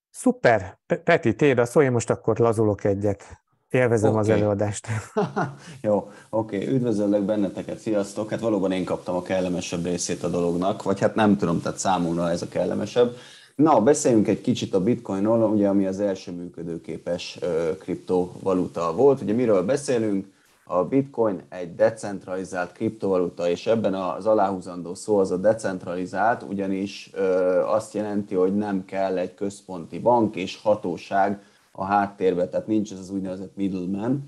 Szuper. Peti, téd a szó, én most akkor lazulok egyet. Élvezem okay. az előadást. Jó, oké, okay. üdvözöllek benneteket, sziasztok! Hát valóban én kaptam a kellemesebb részét a dolognak, vagy hát nem tudom, tehát számomra ez a kellemesebb. Na, beszéljünk egy kicsit a bitcoinról, ugye ami az első működőképes kriptovaluta volt. Ugye miről beszélünk? a bitcoin egy decentralizált kriptovaluta, és ebben az aláhúzandó szó az a decentralizált, ugyanis azt jelenti, hogy nem kell egy központi bank és hatóság a háttérbe, tehát nincs ez az úgynevezett middleman.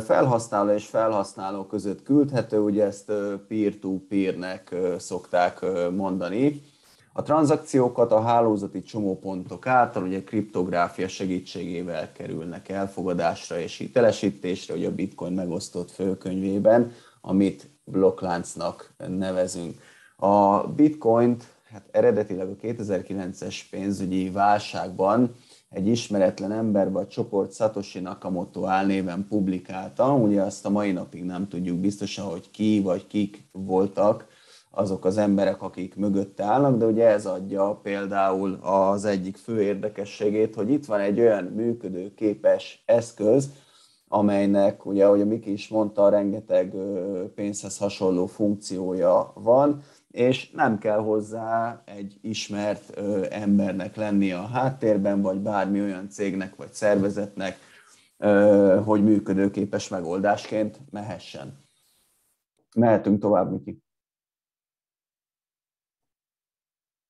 Felhasználó és felhasználó között küldhető, ugye ezt peer-to-peer-nek szokták mondani a tranzakciókat a hálózati csomópontok által, ugye kriptográfia segítségével kerülnek elfogadásra és hitelesítésre, hogy a bitcoin megosztott főkönyvében, amit blokkláncnak nevezünk. A bitcoint hát eredetileg a 2009-es pénzügyi válságban egy ismeretlen ember vagy csoport Satoshi Nakamoto álnéven publikálta, ugye azt a mai napig nem tudjuk biztosan, hogy ki vagy kik voltak azok az emberek, akik mögötte állnak, de ugye ez adja például az egyik fő érdekességét, hogy itt van egy olyan működőképes eszköz, amelynek, ugye, ahogy a Miki is mondta, rengeteg pénzhez hasonló funkciója van, és nem kell hozzá egy ismert embernek lennie a háttérben, vagy bármi olyan cégnek vagy szervezetnek, hogy működőképes megoldásként mehessen. Mehetünk tovább, Miki.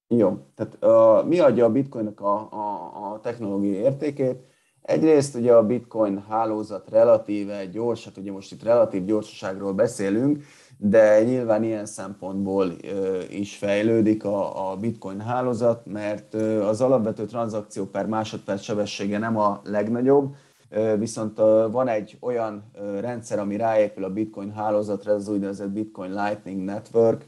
Jó, tehát uh, mi adja a bitcoinnak a, a, a technológiai értékét? Egyrészt ugye a bitcoin hálózat relatíve gyors, hát ugye most itt relatív gyorsaságról beszélünk, de nyilván ilyen szempontból is fejlődik a, a bitcoin hálózat, mert az alapvető tranzakció per másodperc sebessége nem a legnagyobb, viszont van egy olyan rendszer, ami ráépül a bitcoin hálózatra, ez az úgynevezett bitcoin lightning network,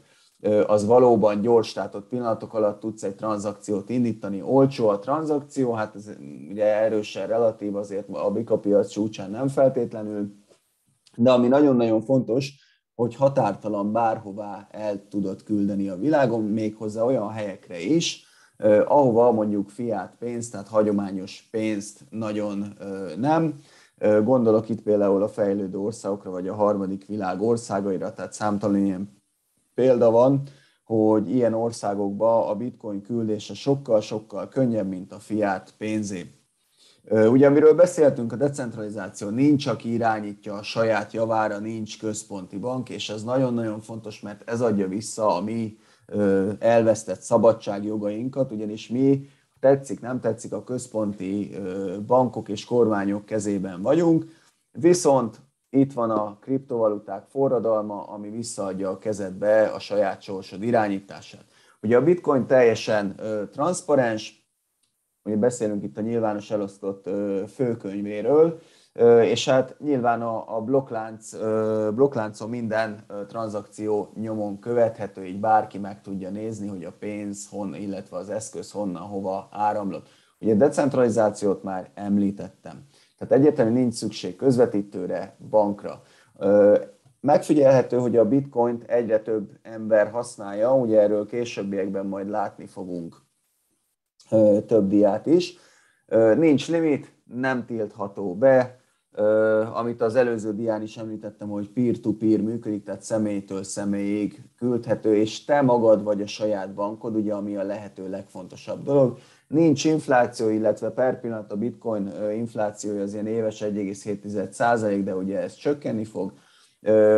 az valóban gyors, tehát ott pillanatok alatt tudsz egy tranzakciót indítani, olcsó a tranzakció, hát ez mm, ugye erősen relatív, azért a piac csúcsán nem feltétlenül, de ami nagyon-nagyon fontos, hogy határtalan bárhová el tudod küldeni a világon, méghozzá olyan helyekre is, ahova mondjuk fiát pénzt, tehát hagyományos pénzt nagyon nem, Gondolok itt például a fejlődő országokra, vagy a harmadik világ országaira, tehát számtalan ilyen példa van, hogy ilyen országokba a bitcoin küldése sokkal-sokkal könnyebb, mint a fiát pénzé. Ugye, amiről beszéltünk, a decentralizáció nincs, aki irányítja a saját javára, nincs központi bank, és ez nagyon-nagyon fontos, mert ez adja vissza a mi elvesztett szabadságjogainkat, ugyanis mi, tetszik, nem tetszik, a központi bankok és kormányok kezében vagyunk, viszont itt van a kriptovaluták forradalma, ami visszaadja a kezedbe a saját sorsod irányítását. Ugye a bitcoin teljesen ö, transzparens, ugye beszélünk itt a nyilvános elosztott ö, főkönyvéről, ö, és hát nyilván a, a blokklánc, ö, blokkláncon minden ö, tranzakció nyomon követhető, így bárki meg tudja nézni, hogy a pénz, hon, illetve az eszköz honnan, hova áramlott. Ugye a decentralizációt már említettem. Tehát egyértelműen nincs szükség közvetítőre, bankra. Megfigyelhető, hogy a bitcoint egyre több ember használja, ugye erről későbbiekben majd látni fogunk több diát is. Nincs limit, nem tiltható be, amit az előző dián is említettem, hogy peer-to-peer működik, tehát személytől személyig küldhető, és te magad vagy a saját bankod, ugye, ami a lehető legfontosabb dolog. Nincs infláció, illetve per pillanat a bitcoin inflációja az ilyen éves 1,7 de ugye ez csökkenni fog.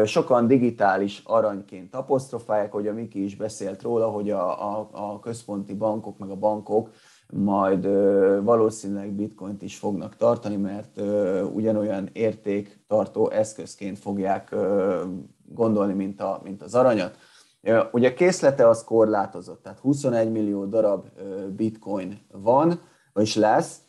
Sokan digitális aranyként apostrofálják, hogy a Miki is beszélt róla, hogy a, a, a központi bankok meg a bankok majd valószínűleg bitcoint is fognak tartani, mert ugyanolyan értéktartó eszközként fogják gondolni, mint, a, mint az aranyat. Ugye a készlete az korlátozott, tehát 21 millió darab bitcoin van, vagyis lesz.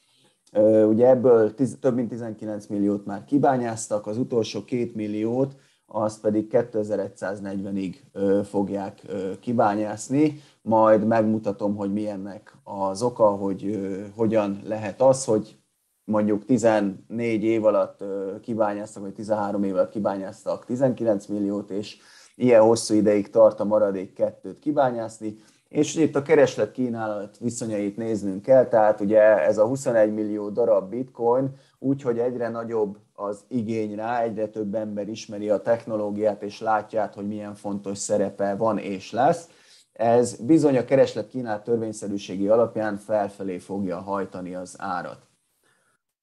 Ugye ebből több mint 19 milliót már kibányáztak, az utolsó 2 milliót azt pedig 2140-ig fogják kibányászni, majd megmutatom, hogy milyennek az oka, hogy hogyan lehet az, hogy mondjuk 14 év alatt kibányáztak, vagy 13 év alatt kibányáztak 19 milliót, és ilyen hosszú ideig tart a maradék kettőt kibányászni, és itt a kereslet kínálat viszonyait néznünk kell, tehát ugye ez a 21 millió darab bitcoin, úgyhogy egyre nagyobb az igény rá, egyre több ember ismeri a technológiát, és látját, hogy milyen fontos szerepe van és lesz. Ez bizony a kereslet kínálat törvényszerűségi alapján felfelé fogja hajtani az árat.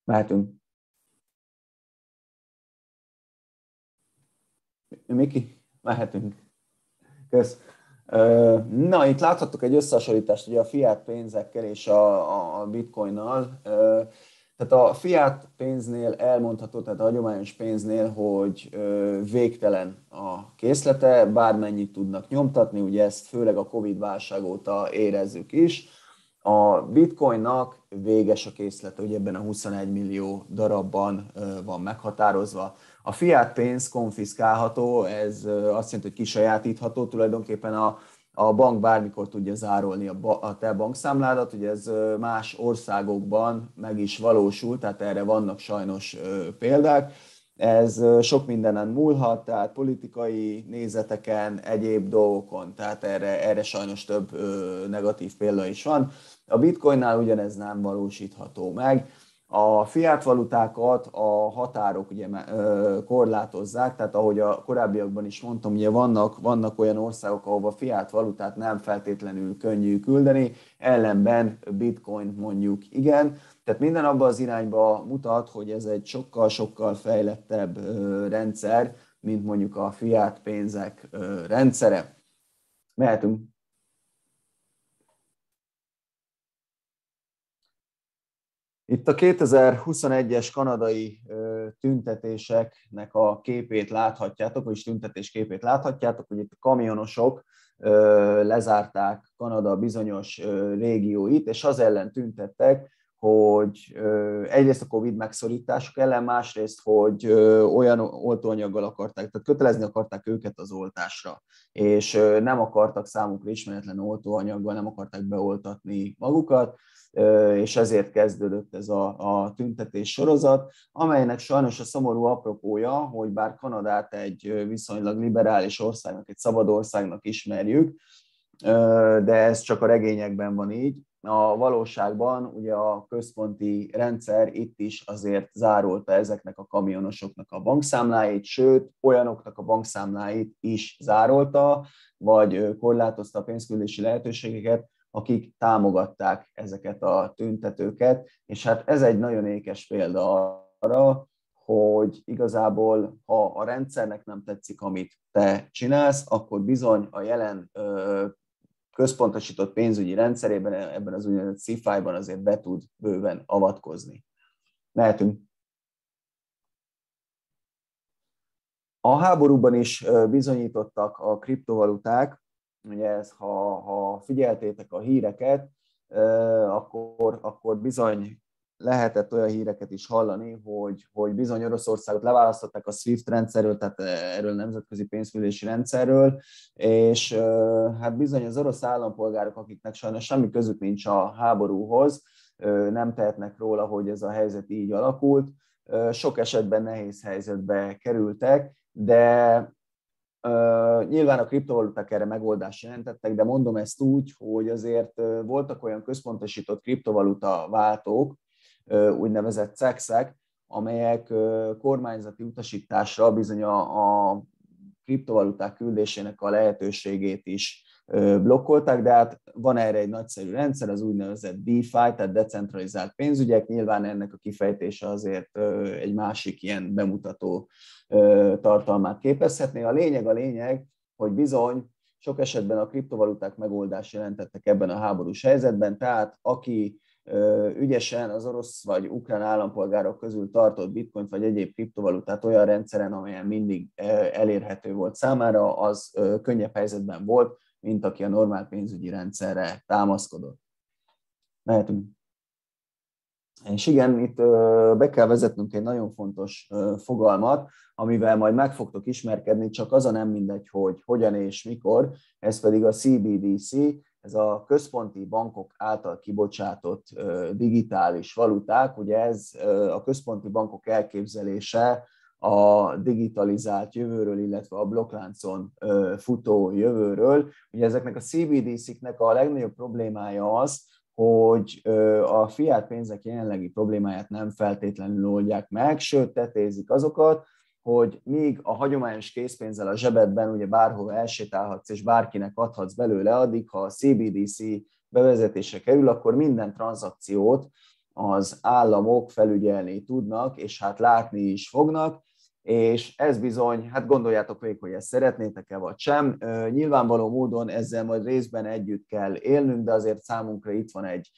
Mehetünk. Miki? mehetünk. Kösz. Na, itt láthattuk egy összehasonlítást ugye a fiat pénzekkel és a, a bitcoinnal. Tehát a fiat pénznél elmondható, tehát a hagyományos pénznél, hogy végtelen a készlete, bármennyit tudnak nyomtatni, ugye ezt főleg a Covid-válság óta érezzük is. A bitcoinnak véges a készlete, ugye ebben a 21 millió darabban van meghatározva. A fiat pénz konfiszkálható, ez azt jelenti, hogy kisajátítható, tulajdonképpen a, a bank bármikor tudja zárolni a, ba, a te bankszámládat, ugye ez más országokban meg is valósul, tehát erre vannak sajnos példák. Ez sok mindenen múlhat, tehát politikai nézeteken, egyéb dolgokon, tehát erre, erre sajnos több negatív példa is van. A bitcoinnál ugyanez nem valósítható meg a fiat valutákat a határok ugye korlátozzák, tehát ahogy a korábbiakban is mondtam, ugye vannak, vannak olyan országok, ahol a fiat valutát nem feltétlenül könnyű küldeni, ellenben bitcoin mondjuk igen. Tehát minden abba az irányba mutat, hogy ez egy sokkal-sokkal fejlettebb rendszer, mint mondjuk a fiat pénzek rendszere. Mehetünk Itt a 2021-es kanadai tüntetéseknek a képét láthatjátok, vagyis tüntetés képét láthatjátok, hogy itt kamionosok lezárták Kanada bizonyos régióit, és az ellen tüntettek, hogy egyrészt a Covid megszorítások ellen, másrészt, hogy olyan oltóanyaggal akarták, tehát kötelezni akarták őket az oltásra, és nem akartak számukra ismeretlen oltóanyaggal, nem akarták beoltatni magukat, és ezért kezdődött ez a, a tüntetés sorozat, amelynek sajnos a szomorú apropója, hogy bár Kanadát egy viszonylag liberális országnak, egy szabad országnak ismerjük, de ez csak a regényekben van így, a valóságban ugye a központi rendszer itt is azért zárolta ezeknek a kamionosoknak a bankszámláit, sőt, olyanoknak a bankszámláit is zárolta, vagy korlátozta a pénzküldési lehetőségeket, akik támogatták ezeket a tüntetőket, és hát ez egy nagyon ékes példa arra, hogy igazából, ha a rendszernek nem tetszik, amit te csinálsz, akkor bizony a jelen központosított pénzügyi rendszerében, ebben az úgynevezett CIFI-ban azért be tud bőven avatkozni. Mehetünk. A háborúban is bizonyítottak a kriptovaluták, ugye ez, ha, ha figyeltétek a híreket, akkor, akkor bizony lehetett olyan híreket is hallani, hogy, hogy bizony Oroszországot leválasztották a SWIFT rendszerről, tehát erről nemzetközi pénzfűlési rendszerről, és hát bizony az orosz állampolgárok, akiknek sajnos semmi közük nincs a háborúhoz, nem tehetnek róla, hogy ez a helyzet így alakult, sok esetben nehéz helyzetbe kerültek, de Uh, nyilván a kriptovaluták erre megoldást jelentettek, de mondom ezt úgy, hogy azért voltak olyan központosított kriptovaluta váltók, úgynevezett szexek, amelyek kormányzati utasításra bizony a, a kriptovaluták küldésének a lehetőségét is blokkolták, de hát van erre egy nagyszerű rendszer, az úgynevezett DeFi, tehát decentralizált pénzügyek, nyilván ennek a kifejtése azért egy másik ilyen bemutató tartalmát képezhetné. A lényeg a lényeg, hogy bizony sok esetben a kriptovaluták megoldás jelentettek ebben a háborús helyzetben, tehát aki ügyesen az orosz vagy ukrán állampolgárok közül tartott bitcoint vagy egyéb kriptovalutát olyan rendszeren, amelyen mindig elérhető volt számára, az könnyebb helyzetben volt, mint aki a normál pénzügyi rendszerre támaszkodott. Mehetünk. És igen, itt be kell vezetnünk egy nagyon fontos fogalmat, amivel majd meg fogtok ismerkedni, csak az a nem mindegy, hogy hogyan és mikor, ez pedig a CBDC, ez a központi bankok által kibocsátott digitális valuták, ugye ez a központi bankok elképzelése a digitalizált jövőről, illetve a blokkláncon futó jövőről. Ugye ezeknek a CBDC-knek a legnagyobb problémája az, hogy a fiat pénzek jelenlegi problémáját nem feltétlenül oldják meg, sőt, tetézik azokat, hogy míg a hagyományos készpénzzel a zsebedben ugye bárhova elsétálhatsz és bárkinek adhatsz belőle, addig ha a CBDC bevezetése kerül, akkor minden tranzakciót az államok felügyelni tudnak, és hát látni is fognak, és ez bizony, hát gondoljátok végig, hogy ezt szeretnétek-e vagy sem. Nyilvánvaló módon ezzel majd részben együtt kell élnünk, de azért számunkra itt van egy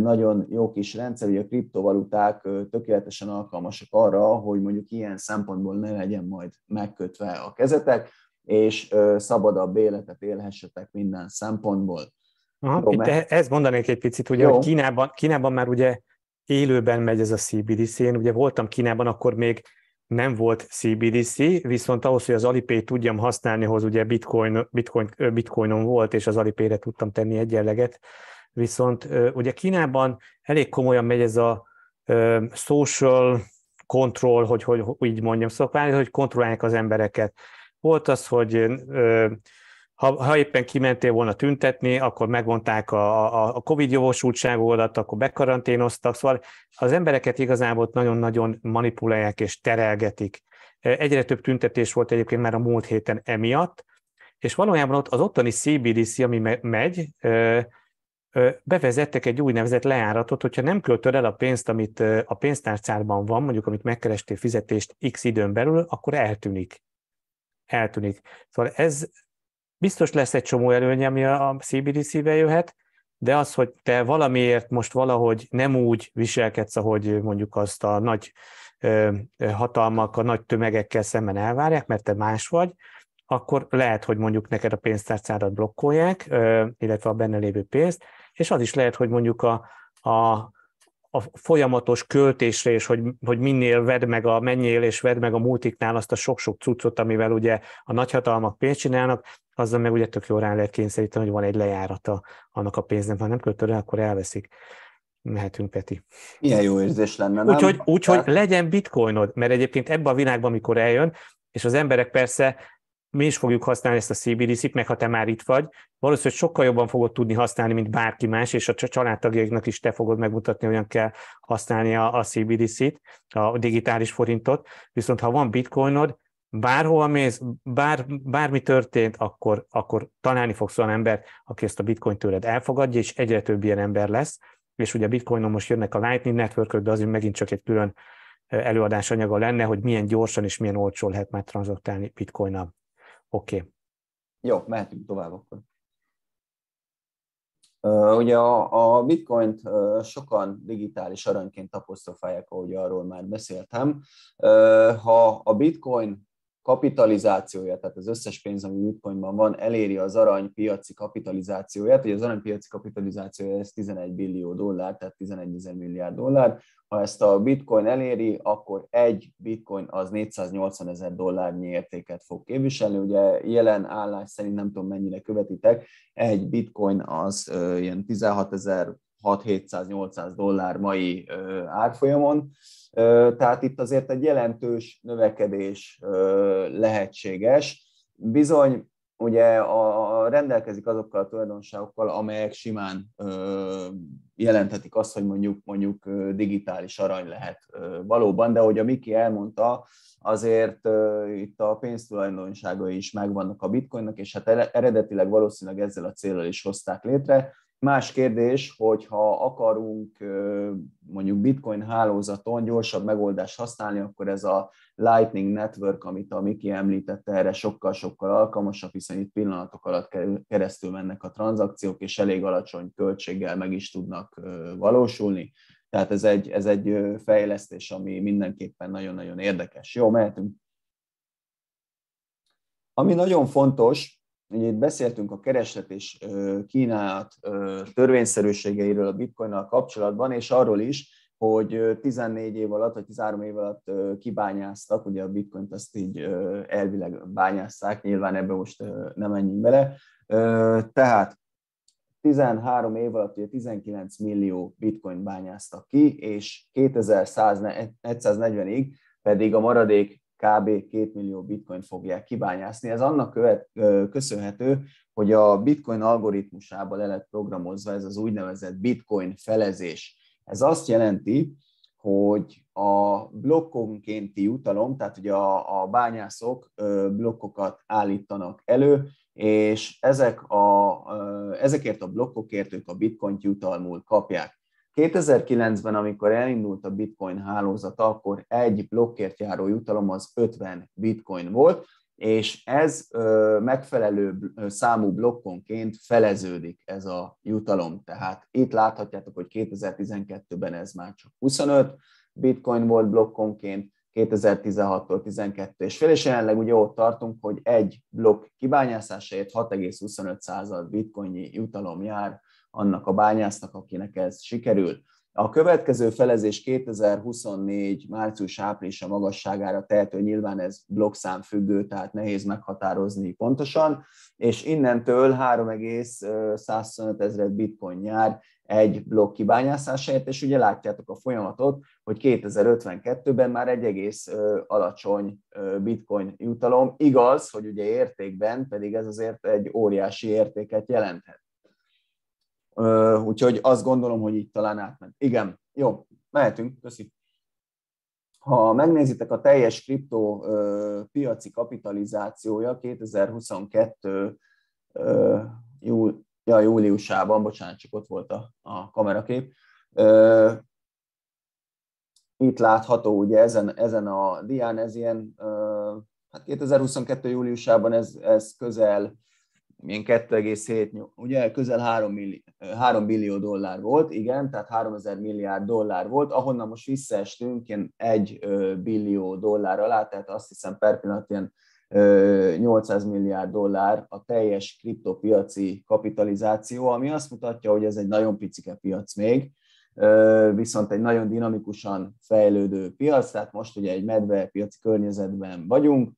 nagyon jó kis rendszer, hogy a kriptovaluták tökéletesen alkalmasak arra, hogy mondjuk ilyen szempontból ne legyen majd megkötve a kezetek, és szabadabb életet élhessetek minden szempontból. Aha, jó, mert... E- ezt mondanék egy picit, ugye, jó. hogy Kínában, Kínában már ugye élőben megy ez a CBDC, én ugye voltam Kínában, akkor még nem volt CBDC, viszont ahhoz, hogy az Alipay tudjam használni, hoz ugye Bitcoin, Bitcoin, Bitcoinon volt, és az Alipay-re tudtam tenni egyenleget. Viszont ugye Kínában elég komolyan megy ez a social control, hogy, hogy úgy mondjam, szóval hogy kontrollálják az embereket. Volt az, hogy ha, ha éppen kimentél volna tüntetni, akkor megmondták a, a, a Covid jogosultságodat, akkor bekaranténoztak, szóval az embereket igazából nagyon-nagyon manipulálják és terelgetik. Egyre több tüntetés volt egyébként már a múlt héten emiatt, és valójában ott az ottani CBDC, ami megy, bevezettek egy úgynevezett leáratot, hogyha nem költöd el a pénzt, amit a pénztárcádban van, mondjuk amit megkerestél fizetést x időn belül, akkor eltűnik eltűnik. Szóval ez biztos lesz egy csomó előnye, ami a CBDC-vel jöhet, de az, hogy te valamiért most valahogy nem úgy viselkedsz, ahogy mondjuk azt a nagy hatalmak, a nagy tömegekkel szemben elvárják, mert te más vagy, akkor lehet, hogy mondjuk neked a pénztárcádat blokkolják, illetve a benne lévő pénzt, és az is lehet, hogy mondjuk a, a a folyamatos költésre, és hogy, hogy minél vedd meg a mennyél, és vedd meg a multiknál azt a sok-sok cuccot, amivel ugye a nagyhatalmak pénzt csinálnak, azzal meg ugye tök jó rá lehet kényszeríteni, hogy van egy lejárata annak a pénznek, ha nem költöd el, akkor elveszik. Mehetünk, Peti. Milyen jó érzés lenne, nem? Úgyhogy, úgyhogy legyen bitcoinod, mert egyébként ebben a világban, amikor eljön, és az emberek persze mi is fogjuk használni ezt a CBDC-t, meg ha te már itt vagy, valószínűleg sokkal jobban fogod tudni használni, mint bárki más, és a családtagjaiknak is te fogod megmutatni, hogyan kell használni a, a CBDC-t, a digitális forintot. Viszont ha van bitcoinod, bárhova mész, bár, bármi történt, akkor, akkor találni fogsz olyan embert, aki ezt a bitcoin tőled elfogadja, és egyre több ilyen ember lesz. És ugye a bitcoinon most jönnek a Lightning network de azért megint csak egy külön előadás anyaga lenne, hogy milyen gyorsan és milyen olcsó lehet már tranzaktálni bitcoinnal. Oké. Okay. Jó, mehetünk tovább akkor. Ugye a, a bitcoint sokan digitális aranyként apostrofálják, ahogy arról már beszéltem. Ha a bitcoin kapitalizációja, tehát az összes pénz, ami bitcoinban van, eléri az aranypiaci piaci kapitalizációját, hogy az aranypiaci piaci kapitalizációja ez 11 billió dollár, tehát 11 ezer milliárd dollár, ha ezt a bitcoin eléri, akkor egy bitcoin az 480 ezer dollárnyi értéket fog képviselni, ugye jelen állás szerint nem tudom mennyire követitek, egy bitcoin az ilyen 16 ezer 6-700-800 dollár mai árfolyamon, tehát itt azért egy jelentős növekedés lehetséges. Bizony, ugye a, a rendelkezik azokkal a tulajdonságokkal, amelyek simán ö, jelenthetik azt, hogy mondjuk mondjuk digitális arany lehet ö, valóban, de ahogy a Miki elmondta, azért ö, itt a pénztulajdonságai is megvannak a bitcoinnak, és hát eredetileg valószínűleg ezzel a célral is hozták létre, Más kérdés, hogy ha akarunk mondjuk bitcoin hálózaton gyorsabb megoldást használni, akkor ez a Lightning Network, amit a Miki említette, erre sokkal-sokkal alkalmasabb, hiszen itt pillanatok alatt keresztül mennek a tranzakciók, és elég alacsony költséggel meg is tudnak valósulni. Tehát ez egy, ez egy fejlesztés, ami mindenképpen nagyon-nagyon érdekes. Jó, mehetünk. Ami nagyon fontos, Ugye itt beszéltünk a kereslet és kínálat törvényszerűségeiről a bitcoinnal kapcsolatban, és arról is, hogy 14 év alatt, vagy 13 év alatt kibányáztak, ugye a bitcoint azt így elvileg bányázták, nyilván ebbe most nem menjünk bele. Tehát 13 év alatt ugye 19 millió bitcoin bányáztak ki, és 2140-ig pedig a maradék kb. 2 millió bitcoin fogják kibányászni. Ez annak követ, köszönhető, hogy a bitcoin algoritmusába le lett programozva ez az úgynevezett bitcoin felezés. Ez azt jelenti, hogy a blokkonkénti utalom, tehát ugye a, a bányászok blokkokat állítanak elő, és ezek a, ezekért a blokkokért ők a bitcoin jutalmul kapják. 2009-ben, amikor elindult a bitcoin hálózat, akkor egy blokkért járó jutalom az 50 bitcoin volt, és ez megfelelő számú blokkonként feleződik ez a jutalom. Tehát itt láthatjátok, hogy 2012-ben ez már csak 25 bitcoin volt blokkonként, 2016-tól 12 és fél, és jelenleg ugye ott tartunk, hogy egy blokk kibányászásáért 6,25 bitcoinnyi jutalom jár annak a bányásznak, akinek ez sikerül. A következő felezés 2024 március-áprilisa magasságára tehető, nyilván ez blokkszám függő, tehát nehéz meghatározni pontosan, és innentől 3,125 ezeret bitcoin jár egy blokk kibányászásáért, és ugye látjátok a folyamatot, hogy 2052-ben már egy egész alacsony bitcoin jutalom. Igaz, hogy ugye értékben pedig ez azért egy óriási értéket jelenthet. Úgyhogy azt gondolom, hogy így talán átment. Igen, jó, mehetünk, köszi. Ha megnézitek a teljes kriptó piaci kapitalizációja 2022 jú, ja, júliusában, bocsánat, csak ott volt a, a kamerakép, itt látható ugye ezen, ezen a dián, ez ilyen, hát 2022. júliusában ez, ez közel ilyen 2,7, ugye közel 3, milli, 3 billió dollár volt, igen, tehát 3000 milliárd dollár volt, ahonnan most visszaestünk ilyen 1 billió dollár alá, tehát azt hiszem per pillanat ilyen 800 milliárd dollár a teljes kriptopiaci kapitalizáció, ami azt mutatja, hogy ez egy nagyon picike piac még, viszont egy nagyon dinamikusan fejlődő piac, tehát most ugye egy medve piaci környezetben vagyunk,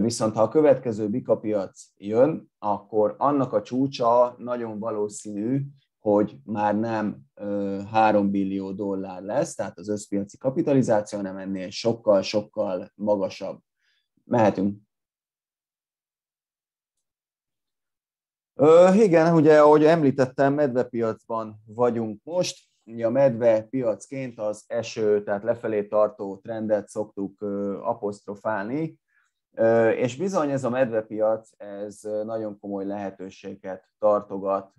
Viszont ha a következő bikapiac jön, akkor annak a csúcsa nagyon valószínű, hogy már nem 3 billió dollár lesz, tehát az összpiaci kapitalizáció, hanem ennél sokkal-sokkal magasabb. Mehetünk. Ö, igen, ugye ahogy említettem, medvepiacban vagyunk most. A medve piacként az eső, tehát lefelé tartó trendet szoktuk apostrofálni, és bizony ez a medvepiac, ez nagyon komoly lehetőséget tartogat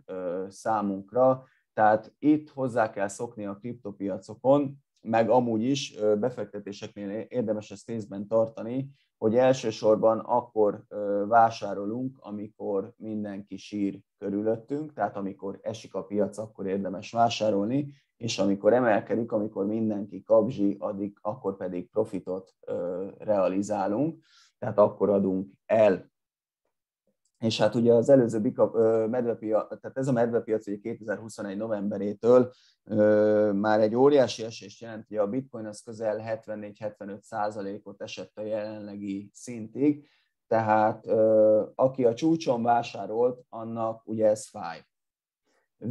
számunkra, tehát itt hozzá kell szokni a kriptopiacokon, meg amúgy is befektetéseknél érdemes ezt észben tartani, hogy elsősorban akkor vásárolunk, amikor mindenki sír körülöttünk, tehát amikor esik a piac, akkor érdemes vásárolni, és amikor emelkedik, amikor mindenki kapzsi, addig, akkor pedig profitot realizálunk tehát akkor adunk el. És hát ugye az előző bika, medvepia, tehát ez a medvepiac ugye 2021 novemberétől már egy óriási esést jelent, hogy a bitcoin az közel 74-75 százalékot esett a jelenlegi szintig, tehát aki a csúcson vásárolt, annak ugye ez fáj.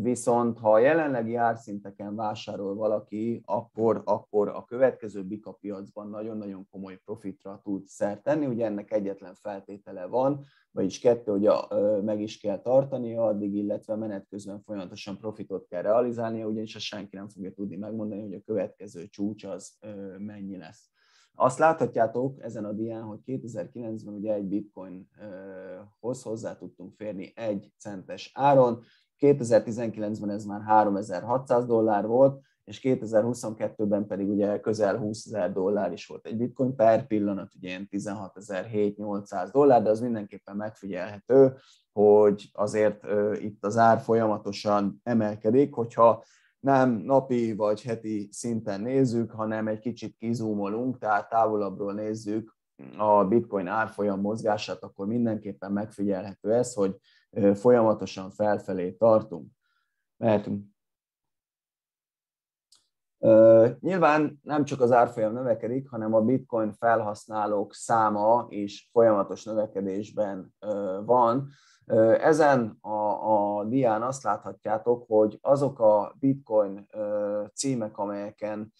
Viszont ha a jelenlegi árszinteken vásárol valaki, akkor, akkor a következő bika piacban nagyon-nagyon komoly profitra tud szert tenni. Ugye ennek egyetlen feltétele van, vagyis kettő, hogy a, meg is kell tartani addig, illetve menet közben folyamatosan profitot kell realizálnia, ugyanis ezt senki nem fogja tudni megmondani, hogy a következő csúcs az mennyi lesz. Azt láthatjátok ezen a dián, hogy 2009-ben ugye egy bitcoinhoz hozzá tudtunk férni egy centes áron, 2019-ben ez már 3600 dollár volt, és 2022-ben pedig ugye közel 20 ezer dollár is volt egy bitcoin, per pillanat ugye 16.700 dollár, de az mindenképpen megfigyelhető, hogy azért itt az ár folyamatosan emelkedik, hogyha nem napi vagy heti szinten nézzük, hanem egy kicsit kizúmolunk, tehát távolabbról nézzük a bitcoin árfolyam mozgását, akkor mindenképpen megfigyelhető ez, hogy folyamatosan felfelé tartunk. Mehetünk. Nyilván nem csak az árfolyam növekedik, hanem a bitcoin felhasználók száma is folyamatos növekedésben van. Ezen a, a dián azt láthatjátok, hogy azok a bitcoin címek, amelyeken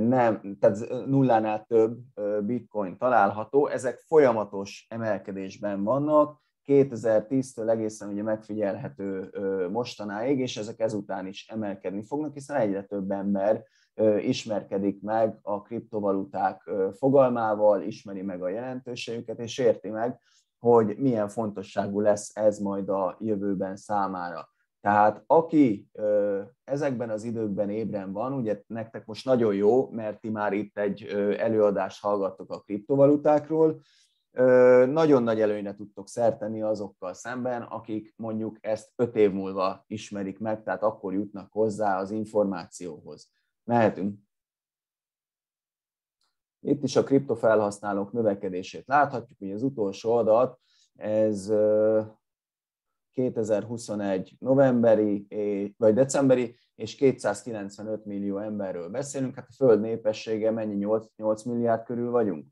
nem, tehát nullánál több bitcoin található, ezek folyamatos emelkedésben vannak, 2010-től egészen ugye megfigyelhető mostanáig, és ezek ezután is emelkedni fognak, hiszen egyre több ember ismerkedik meg a kriptovaluták fogalmával, ismeri meg a jelentőségüket, és érti meg, hogy milyen fontosságú lesz ez majd a jövőben számára. Tehát aki ezekben az időkben ébren van, ugye nektek most nagyon jó, mert ti már itt egy előadást hallgattok a kriptovalutákról, nagyon nagy előnyre tudtok szerteni azokkal szemben, akik mondjuk ezt öt év múlva ismerik meg, tehát akkor jutnak hozzá az információhoz. Mehetünk. Itt is a kriptofelhasználók növekedését láthatjuk, hogy az utolsó adat, ez 2021 novemberi vagy decemberi, és 295 millió emberről beszélünk, hát a föld népessége mennyi, 8, 8 milliárd körül vagyunk,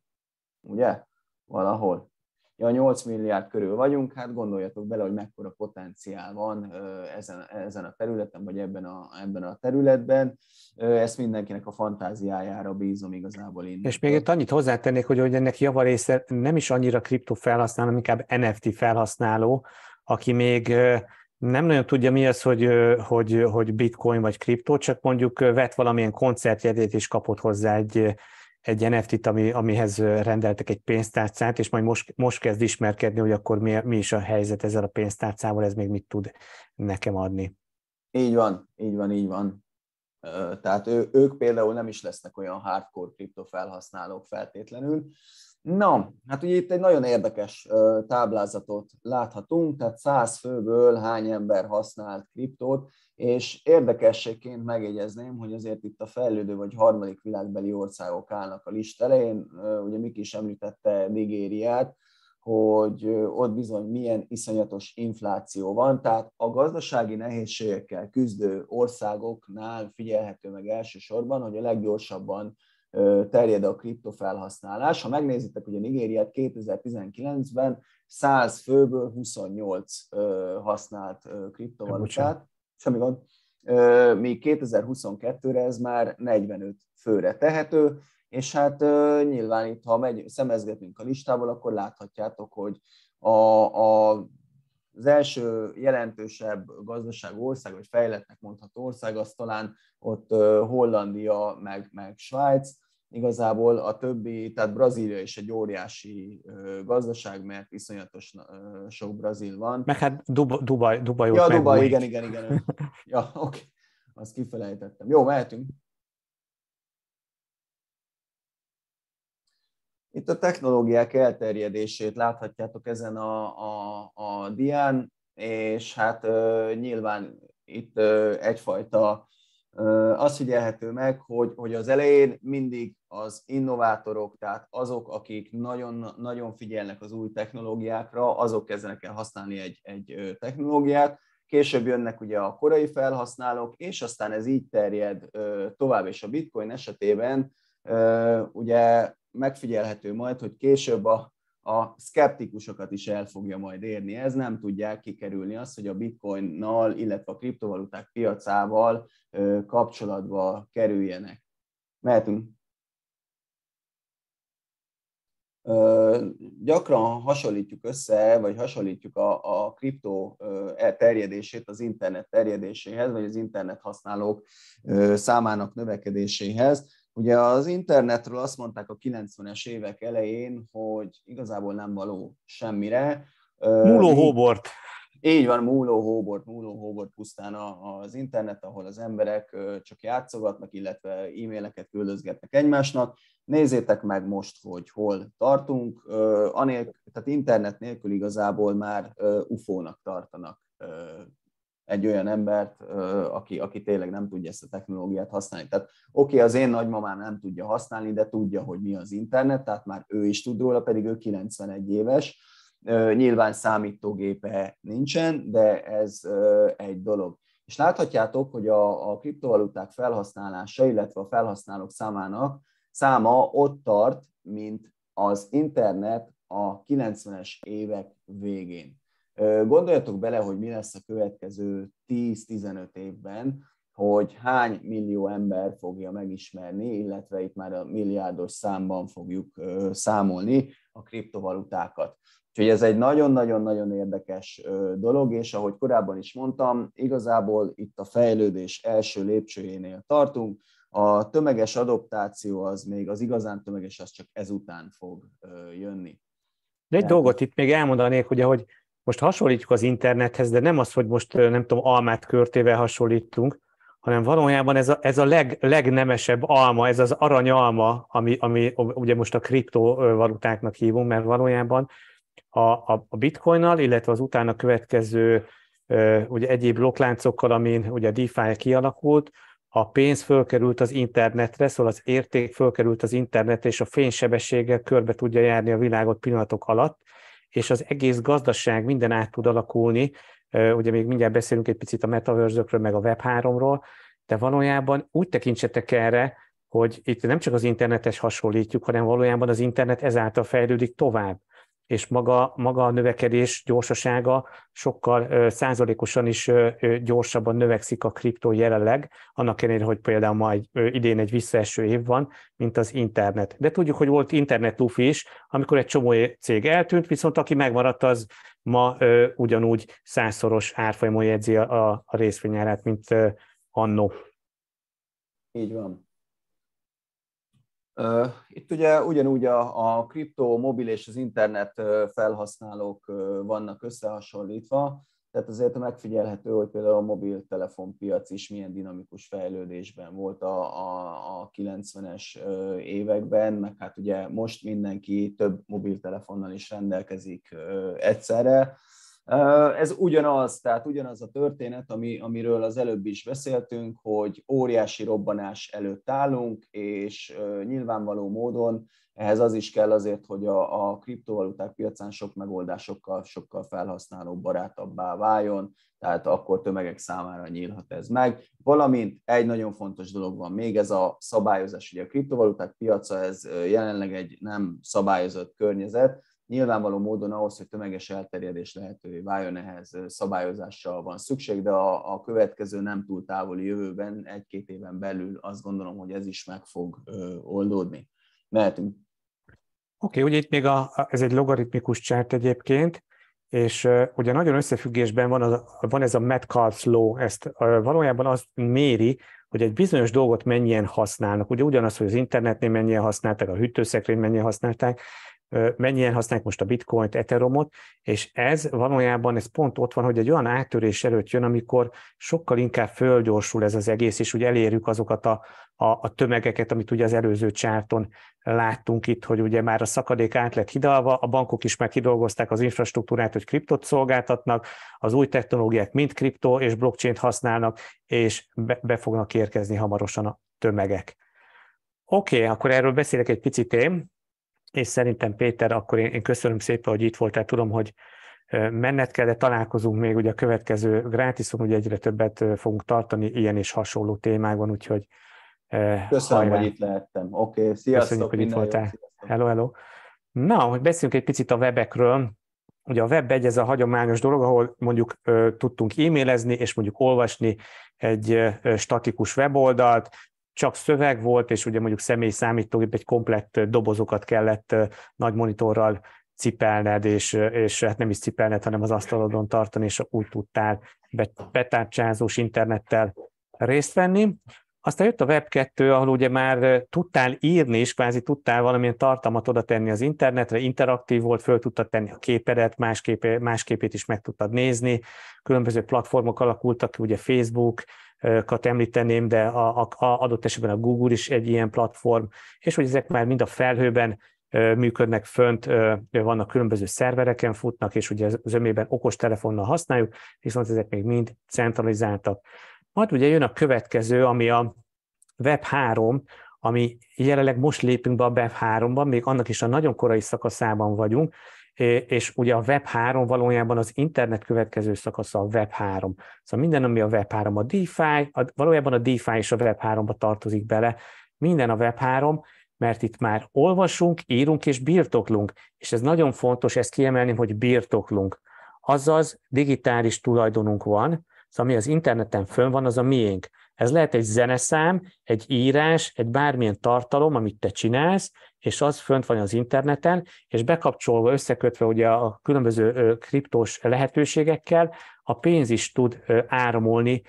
ugye? valahol. Ja, 8 milliárd körül vagyunk, hát gondoljatok bele, hogy mekkora potenciál van ezen, ezen a területen, vagy ebben a, ebben a területben. Ezt mindenkinek a fantáziájára bízom igazából én. És még itt annyit hozzátennék, hogy, hogy ennek javarésze nem is annyira kriptó felhasználó, inkább NFT felhasználó, aki még nem nagyon tudja mi az, hogy, hogy, hogy bitcoin vagy kriptó, csak mondjuk vett valamilyen koncertjegyét és kapott hozzá egy egy NFT-t, ami, amihez rendeltek egy pénztárcát, és majd most, most kezd ismerkedni, hogy akkor mi, mi is a helyzet ezzel a pénztárcával, ez még mit tud nekem adni. Így van, így van, így van. Tehát ő, ők például nem is lesznek olyan hardcore kripto felhasználók feltétlenül. Na, hát ugye itt egy nagyon érdekes táblázatot láthatunk, tehát 100 főből hány ember használt kriptót, és érdekességként megjegyezném, hogy azért itt a fejlődő vagy harmadik világbeli országok állnak a list elején. Ugye Miki is említette Nigériát, hogy ott bizony milyen iszonyatos infláció van, tehát a gazdasági nehézségekkel küzdő országoknál figyelhető meg elsősorban, hogy a leggyorsabban terjed a kriptofelhasználás. Ha megnézitek ugye Nigériát 2019-ben 100 főből 28 használt kriptovalutát, semmi gond. Míg 2022-re ez már 45 főre tehető, és hát nyilván itt, ha megy, szemezgetünk a listából, akkor láthatjátok, hogy a, a, az első jelentősebb gazdaság ország, vagy fejletnek mondható ország, az talán ott Hollandia, meg, meg Svájc, igazából a többi, tehát Brazília is egy óriási gazdaság, mert iszonyatos sok brazil van. Meg hát Duba Dubaj, Dubaj Ja, Dubaj, igen, igen, igen. ja, oké, okay. azt kifelejtettem. Jó, mehetünk. Itt a technológiák elterjedését láthatjátok ezen a, a, a dián, és hát uh, nyilván itt uh, egyfajta az figyelhető meg, hogy, hogy az elején mindig az innovátorok, tehát azok, akik nagyon, nagyon figyelnek az új technológiákra, azok kezdenek el használni egy, egy technológiát, később jönnek ugye a korai felhasználók, és aztán ez így terjed tovább, és a bitcoin esetében ugye megfigyelhető majd, hogy később a a szkeptikusokat is el fogja majd érni. Ez nem tudják kikerülni azt, hogy a bitcoinnal, illetve a kriptovaluták piacával kapcsolatba kerüljenek. Mehetünk. Gyakran hasonlítjuk össze, vagy hasonlítjuk a, a kriptó e terjedését az internet terjedéséhez, vagy az internet használók számának növekedéséhez Ugye az internetről azt mondták a 90-es évek elején, hogy igazából nem való semmire. Múló hóbort. Így van, múló hóbort, múló hóbort pusztán az internet, ahol az emberek csak játszogatnak, illetve e-maileket küldözgetnek egymásnak. Nézzétek meg most, hogy hol tartunk. Anélkül, tehát internet nélkül igazából már UFO-nak tartanak egy olyan embert, aki, aki tényleg nem tudja ezt a technológiát használni. Tehát oké, okay, az én nagymamám nem tudja használni, de tudja, hogy mi az internet, tehát már ő is tud róla, pedig ő 91 éves. Nyilván számítógépe nincsen, de ez egy dolog. És láthatjátok, hogy a, a kriptovaluták felhasználása, illetve a felhasználók számának száma ott tart, mint az internet a 90-es évek végén. Gondoljatok bele, hogy mi lesz a következő 10-15 évben, hogy hány millió ember fogja megismerni, illetve itt már a milliárdos számban fogjuk számolni a kriptovalutákat. Úgyhogy ez egy nagyon-nagyon-nagyon érdekes dolog, és ahogy korábban is mondtam, igazából itt a fejlődés első lépcsőjénél tartunk. A tömeges adoptáció az még az igazán tömeges, az csak ezután fog jönni. De egy dolgot itt még elmondanék, hogy hogy most hasonlítjuk az internethez, de nem az, hogy most nem tudom, almát körtével hasonlítunk, hanem valójában ez a, ez a leg, legnemesebb alma, ez az aranyalma, ami, ami ugye most a kriptovalutáknak hívunk, mert valójában a, a, a bitcoinnal, illetve az utána következő ugye egyéb blokkláncokkal, amin ugye a DeFi kialakult, a pénz fölkerült az internetre, szóval az érték fölkerült az internetre, és a fénysebességgel körbe tudja járni a világot pillanatok alatt, és az egész gazdaság minden át tud alakulni. Ugye még mindjárt beszélünk egy picit a metaverse meg a Web3-ról, de valójában úgy tekintsetek erre, hogy itt nem csak az internetes hasonlítjuk, hanem valójában az internet ezáltal fejlődik tovább és maga, maga a növekedés gyorsasága sokkal százalékosan is gyorsabban növekszik a kriptó jelenleg, annak ellenére, hogy például ma egy, idén egy visszaeső év van, mint az internet. De tudjuk, hogy volt internet lufi is, amikor egy csomó cég eltűnt, viszont aki megmaradt, az ma ugyanúgy százszoros árfolyamon jegyzi a, a részvényárát, mint annó. Így van. Itt ugye ugyanúgy a, a kriptó, mobil és az internet felhasználók vannak összehasonlítva, tehát azért megfigyelhető, hogy például a mobiltelefonpiac is milyen dinamikus fejlődésben volt a, a, a 90-es években, meg hát ugye most mindenki több mobiltelefonnal is rendelkezik egyszerre, ez ugyanaz, tehát ugyanaz a történet, ami, amiről az előbb is beszéltünk, hogy óriási robbanás előtt állunk, és nyilvánvaló módon ehhez az is kell azért, hogy a, a kriptovaluták piacán sok megoldásokkal sokkal felhasználó barátabbá váljon, tehát akkor tömegek számára nyílhat ez meg. Valamint egy nagyon fontos dolog van még, ez a szabályozás. Ugye a kriptovaluták piaca, ez jelenleg egy nem szabályozott környezet, Nyilvánvaló módon ahhoz, hogy tömeges elterjedés lehetővé váljon ehhez szabályozással van szükség, de a, a következő nem túl távoli jövőben, egy-két éven belül azt gondolom, hogy ez is meg fog ö, oldódni. Mehetünk. Oké, okay, ugye itt még a, ez egy logaritmikus csárt egyébként, és uh, ugye nagyon összefüggésben van, az, van ez a Metcalfe's Law, ezt uh, valójában azt méri, hogy egy bizonyos dolgot mennyien használnak. Ugye ugyanaz, hogy az internetnél mennyien használták, a hűtőszekrény mennyien használták, mennyien használják most a bitcoint, eteromot, és ez valójában, ez pont ott van, hogy egy olyan áttörés előtt jön, amikor sokkal inkább fölgyorsul ez az egész, és úgy elérjük azokat a, a, a tömegeket, amit ugye az előző csárton láttunk itt, hogy ugye már a szakadék át lett hidalva, a bankok is már kidolgozták az infrastruktúrát, hogy kriptot szolgáltatnak, az új technológiák mind kriptó és blockchain használnak, és be, be fognak érkezni hamarosan a tömegek. Oké, okay, akkor erről beszélek egy picit én, és szerintem Péter, akkor én, én köszönöm szépen, hogy itt voltál, tudom, hogy menned kell, de találkozunk még ugye a következő grátiszon, ugye egyre többet fogunk tartani ilyen és hasonló témákban, úgyhogy Köszönöm, hajrá. hogy itt lehettem. Oké, okay, sziasztok! Köszönjük, hogy itt voltál. Jó, hello, hello! Na, hogy beszéljünk egy picit a webekről. Ugye a web egy ez a hagyományos dolog, ahol mondjuk tudtunk e-mailezni, és mondjuk olvasni egy statikus weboldalt, csak szöveg volt, és ugye mondjuk személy számítógép egy komplett dobozokat kellett nagy monitorral cipelned, és, és hát nem is cipelned, hanem az asztalodon tartani, és úgy tudtál betárcsázós internettel részt venni. Aztán jött a Web2, ahol ugye már tudtál írni, és kvázi tudtál valamilyen tartalmat oda tenni az internetre, interaktív volt, föl tudtad tenni a képedet, más, kép, más képét is meg tudtad nézni, különböző platformok alakultak ugye Facebook, kat említeném, de a, a, a adott esetben a Google is egy ilyen platform, és hogy ezek már mind a felhőben működnek fönt, vannak különböző szervereken futnak, és ugye az ömében okostelefonnal használjuk, viszont ezek még mind centralizáltak. Majd ugye jön a következő, ami a Web3, ami jelenleg most lépünk be a Web3-ban, még annak is a nagyon korai szakaszában vagyunk, és ugye a Web3 valójában az internet következő szakasza a Web3. Szóval minden, ami a Web3, a DeFi, a, valójában a DeFi is a Web3-ba tartozik bele, minden a Web3, mert itt már olvasunk, írunk és birtoklunk, és ez nagyon fontos, ezt kiemelni, hogy birtoklunk. Azaz digitális tulajdonunk van, szóval ami az interneten fönn van, az a miénk. Ez lehet egy zeneszám, egy írás, egy bármilyen tartalom, amit te csinálsz, és az fönt van az interneten, és bekapcsolva, összekötve ugye a különböző kriptos lehetőségekkel, a pénz is tud áramolni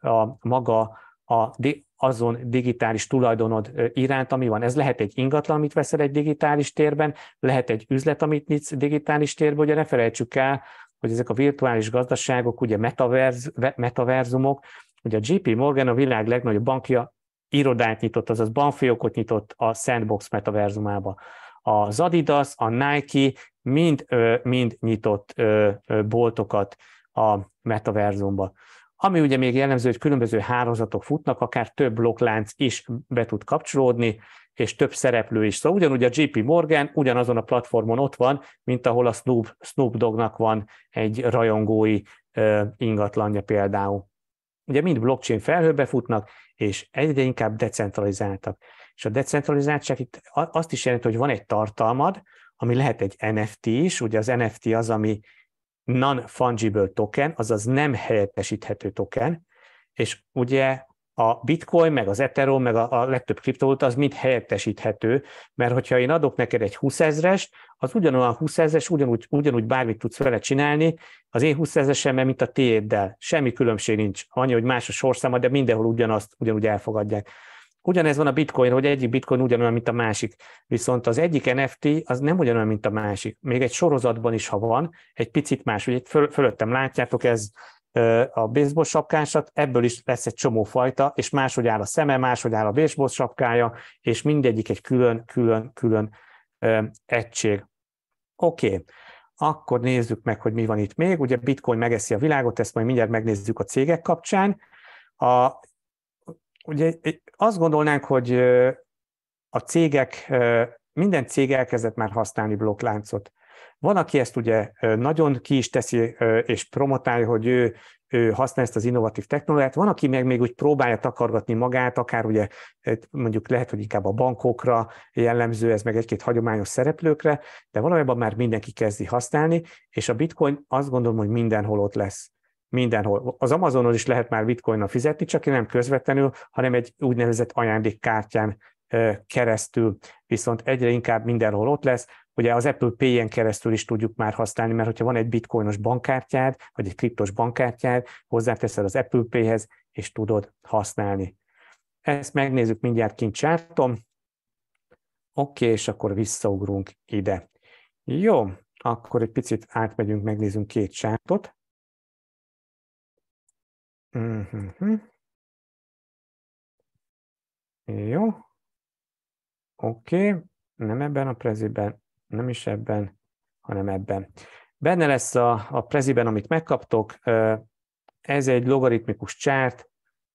a maga a azon digitális tulajdonod iránt, ami van. Ez lehet egy ingatlan, amit veszel egy digitális térben, lehet egy üzlet, amit nyitsz digitális térben, ugye ne felejtsük el, hogy ezek a virtuális gazdaságok, ugye metaverz, metaverzumok, ugye a JP Morgan a világ legnagyobb bankja irodát nyitott, azaz banfiókot nyitott a Sandbox metaverzumába. Az Adidas, a Nike mind, mind nyitott boltokat a metaverzumba. Ami ugye még jellemző, hogy különböző hálózatok futnak, akár több blokklánc is be tud kapcsolódni, és több szereplő is. Szóval ugyanúgy a JP Morgan ugyanazon a platformon ott van, mint ahol a Snoop, Snoop Dognak van egy rajongói ingatlanja például ugye mind blockchain felhőbe futnak, és egyre inkább decentralizáltak. És a decentralizáltság itt azt is jelenti, hogy van egy tartalmad, ami lehet egy NFT is, ugye az NFT az, ami non-fungible token, azaz nem helyettesíthető token, és ugye a bitcoin, meg az ethereum, meg a, a legtöbb kriptovaluta az mind helyettesíthető, mert hogyha én adok neked egy 20 ezerest, az ugyanolyan 20 ezeres, ugyanúgy, ugyanúgy bármit tudsz vele csinálni, az én 20 ezeresemmel, mint a tiéddel. Semmi különbség nincs. Annyi, hogy más a sorszáma, de mindenhol ugyanazt ugyanúgy elfogadják. Ugyanez van a bitcoin, hogy egyik bitcoin ugyanolyan, mint a másik. Viszont az egyik NFT az nem ugyanolyan, mint a másik. Még egy sorozatban is, ha van, egy picit más. itt föl, fölöttem látjátok, ez a baseball sapkásat, ebből is lesz egy csomó fajta, és máshogy áll a szeme, máshogy áll a baseball sapkája, és mindegyik egy külön-külön-külön egység. Oké, okay. akkor nézzük meg, hogy mi van itt még. Ugye bitcoin megeszi a világot, ezt majd mindjárt megnézzük a cégek kapcsán. A, ugye azt gondolnánk, hogy a cégek, minden cég elkezdett már használni blokkláncot. Van, aki ezt ugye nagyon ki is teszi és promotálja, hogy ő, ő használja ezt az innovatív technológiát, van, aki meg még úgy próbálja takargatni magát, akár ugye mondjuk lehet, hogy inkább a bankokra jellemző, ez meg egy-két hagyományos szereplőkre, de valójában már mindenki kezdi használni, és a bitcoin azt gondolom, hogy mindenhol ott lesz mindenhol. Az Amazonon is lehet már bitcoinnal fizetni, csak nem közvetlenül, hanem egy úgynevezett ajándékkártyán keresztül, viszont egyre inkább mindenhol ott lesz. Ugye az Apple Pay-en keresztül is tudjuk már használni, mert hogyha van egy bitcoinos bankkártyád, vagy egy kriptos bankkártyád, hozzáteszed az Apple Pay-hez, és tudod használni. Ezt megnézzük mindjárt kint csártom. Oké, okay, és akkor visszaugrunk ide. Jó, akkor egy picit átmegyünk, megnézzünk két csártot. Mm-hmm. Jó. Oké, okay. nem ebben a preziben, nem is ebben, hanem ebben. Benne lesz a, a preziben, amit megkaptok, ez egy logaritmikus csárt,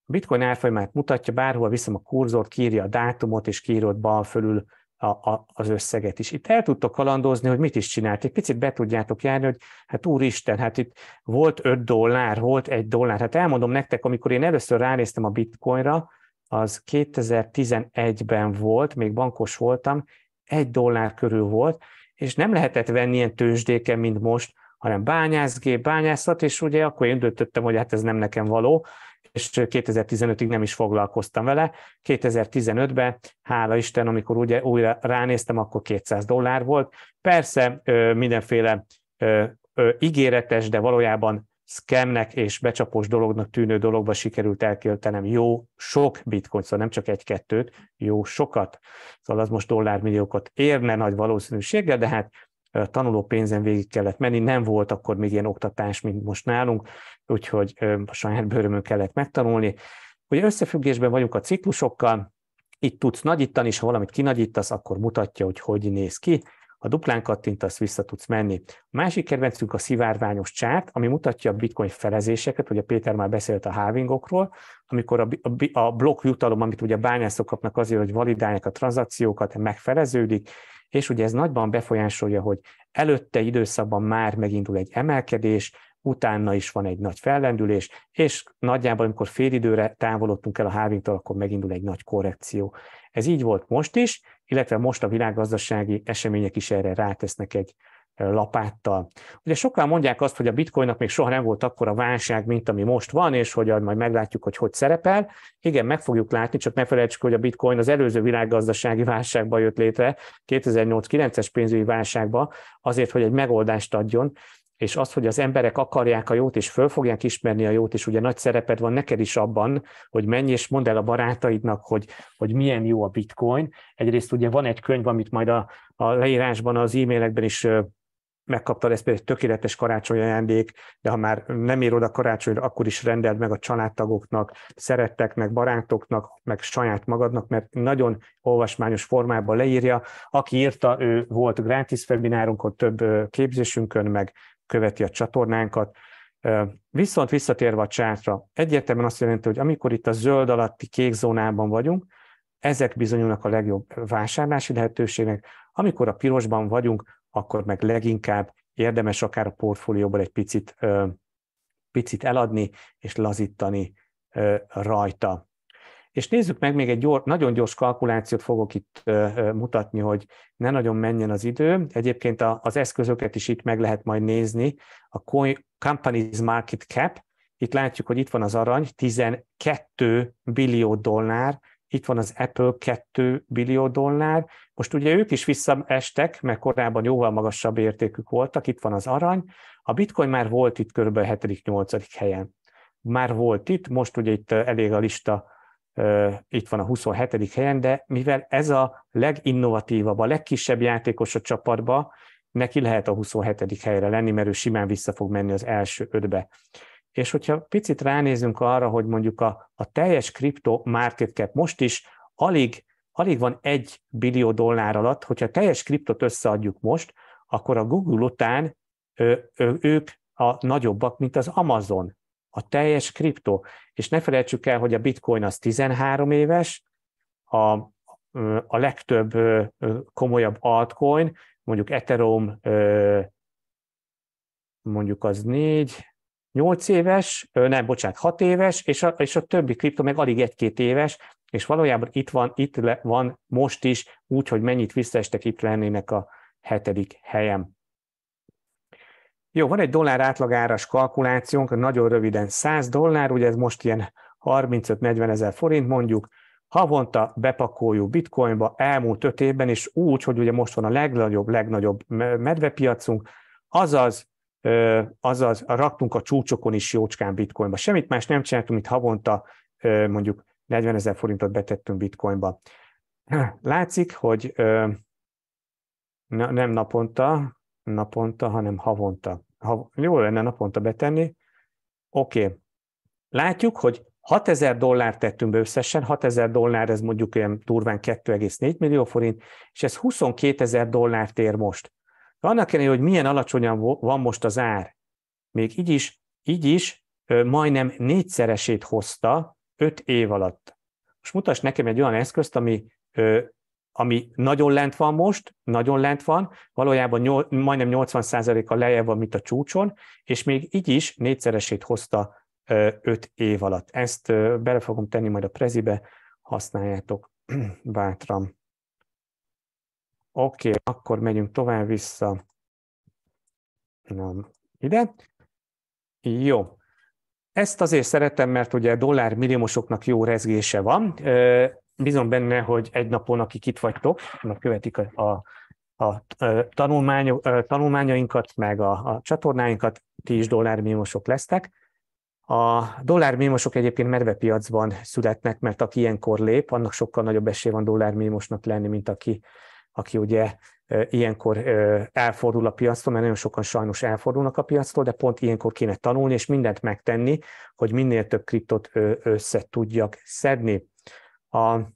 a bitcoin árfolyamát mutatja, bárhol viszem a kurzort, kírja a dátumot, és ott bal fölül a, a, az összeget is. Itt el tudtok kalandozni, hogy mit is csinált. Egy picit be tudjátok járni, hogy hát úristen, hát itt volt 5 dollár, volt 1 dollár. Hát elmondom nektek, amikor én először ránéztem a bitcoinra, az 2011-ben volt, még bankos voltam, egy dollár körül volt, és nem lehetett venni ilyen tőzsdéken, mint most, hanem bányászgép, bányászat, és ugye akkor én döntöttem, hogy hát ez nem nekem való, és 2015-ig nem is foglalkoztam vele. 2015-ben, hála Isten, amikor ugye újra ránéztem, akkor 200 dollár volt. Persze mindenféle ígéretes, de valójában scamnek és becsapós dolognak tűnő dologba sikerült elkéltenem jó sok bitcoin, szóval nem csak egy-kettőt, jó sokat. Szóval az most dollármilliókat érne nagy valószínűséggel, de hát tanuló pénzen végig kellett menni, nem volt akkor még ilyen oktatás, mint most nálunk, úgyhogy a saját bőrömön kellett megtanulni. Ugye összefüggésben vagyunk a ciklusokkal, itt tudsz nagyítani, és ha valamit kinagyítasz, akkor mutatja, hogy hogy néz ki. Ha duplán kattintasz, vissza tudsz menni. A másik kedvencünk a szivárványos csárt, ami mutatja a bitcoin felezéseket, ugye Péter már beszélt a halvingokról, amikor a, a, a blokk jutalom, amit ugye a bányászok kapnak azért, hogy validálják a tranzakciókat, megfeleződik, és ugye ez nagyban befolyásolja, hogy előtte időszakban már megindul egy emelkedés, utána is van egy nagy fellendülés, és nagyjából, amikor fél időre távolodtunk el a hávinktól, akkor megindul egy nagy korrekció. Ez így volt most is, illetve most a világgazdasági események is erre rátesznek egy eh, lapáttal. Ugye sokan mondják azt, hogy a bitcoinnak még soha nem volt akkora válság, mint ami most van, és hogy majd meglátjuk, hogy hogy szerepel. Igen, meg fogjuk látni, csak ne felejtsük, hogy a bitcoin az előző világgazdasági válságba jött létre, 2008-9-es pénzügyi válságba, azért, hogy egy megoldást adjon és az, hogy az emberek akarják a jót, és föl fogják ismerni a jót, és ugye nagy szereped van neked is abban, hogy menj és mondd el a barátaidnak, hogy, hogy milyen jó a bitcoin. Egyrészt ugye van egy könyv, amit majd a, a leírásban, az e-mailekben is megkaptad, ez például egy tökéletes karácsony ajándék, de ha már nem ér oda karácsonyra, akkor is rendeld meg a családtagoknak, szeretteknek, barátoknak, meg saját magadnak, mert nagyon olvasmányos formában leírja. Aki írta, ő volt gratis webinárunkon, több képzésünkön, meg követi a csatornánkat. Viszont visszatérve a csátra, egyértelműen azt jelenti, hogy amikor itt a zöld alatti kék zónában vagyunk, ezek bizonyulnak a legjobb vásárlási lehetőségnek. Amikor a pirosban vagyunk, akkor meg leginkább érdemes akár a portfólióból egy picit, picit eladni és lazítani rajta. És nézzük meg, még egy gyor, nagyon gyors kalkulációt fogok itt mutatni, hogy ne nagyon menjen az idő. Egyébként a, az eszközöket is itt meg lehet majd nézni. A Companies Market Cap, itt látjuk, hogy itt van az arany, 12 billió dollár, itt van az Apple 2 billió dollár. Most ugye ők is visszaestek, mert korábban jóval magasabb értékük voltak, itt van az arany. A bitcoin már volt itt kb. 7.-8. helyen. Már volt itt, most ugye itt elég a lista itt van a 27. helyen, de mivel ez a leginnovatívabb, a legkisebb játékos a csapatba, neki lehet a 27. helyre lenni, mert ő simán vissza fog menni az első ötbe. És hogyha picit ránézünk arra, hogy mondjuk a, a teljes kripto market cap most is alig, alig van egy billió dollár alatt, hogyha a teljes kriptot összeadjuk most, akkor a Google után ő, ő, ők a nagyobbak, mint az Amazon a teljes kriptó. És ne felejtsük el, hogy a bitcoin az 13 éves, a, a legtöbb komolyabb altcoin, mondjuk Ethereum mondjuk az 4, 8 éves, nem, bocsánat, 6 éves, és a, és a többi kriptó meg alig 1-2 éves, és valójában itt van, itt le, van most is, úgy, hogy mennyit visszaestek, itt lennének a hetedik helyem. Jó, van egy dollár átlagáras kalkulációnk, nagyon röviden 100 dollár, ugye ez most ilyen 35-40 ezer forint mondjuk, havonta bepakoljuk bitcoinba elmúlt öt évben, és úgy, hogy ugye most van a legnagyobb, legnagyobb medvepiacunk, azaz, azaz raktunk a csúcsokon is jócskán bitcoinba. Semmit más nem csináltunk, mint havonta mondjuk 40 ezer forintot betettünk bitcoinba. Látszik, hogy nem naponta, naponta, hanem havonta. Ha, jó lenne naponta betenni. Oké, okay. látjuk, hogy 6000 dollárt tettünk be összesen, 6000 dollár ez mondjuk olyan durván 2,4 millió forint, és ez 22 ezer dollárt ér most. Annak ellenére, hogy milyen alacsonyan van most az ár, még így is, így is majdnem négyszeresét hozta 5 év alatt. Most mutasd nekem egy olyan eszközt, ami ami nagyon lent van most, nagyon lent van, valójában nyol, majdnem 80%-a lejjebb van, mint a csúcson, és még így is négyszeresét hozta 5 év alatt. Ezt bele fogom tenni majd a prezibe, használjátok bátran. Oké, okay, akkor megyünk tovább vissza. Nem. ide. Jó. Ezt azért szeretem, mert ugye dollár milliómosoknak jó rezgése van bízom benne, hogy egy napon, akik itt vagytok, meg követik a, a, a tanulmányok, tanulmányainkat, meg a, a csatornáinkat, ti is dollármémosok lesztek. A dollármémosok egyébként medvepiacban születnek, mert aki ilyenkor lép, annak sokkal nagyobb esély van dollármémosnak lenni, mint aki, aki ugye ilyenkor elfordul a piactól, mert nagyon sokan sajnos elfordulnak a piactól, de pont ilyenkor kéne tanulni és mindent megtenni, hogy minél több kriptot össze tudjak szedni. A,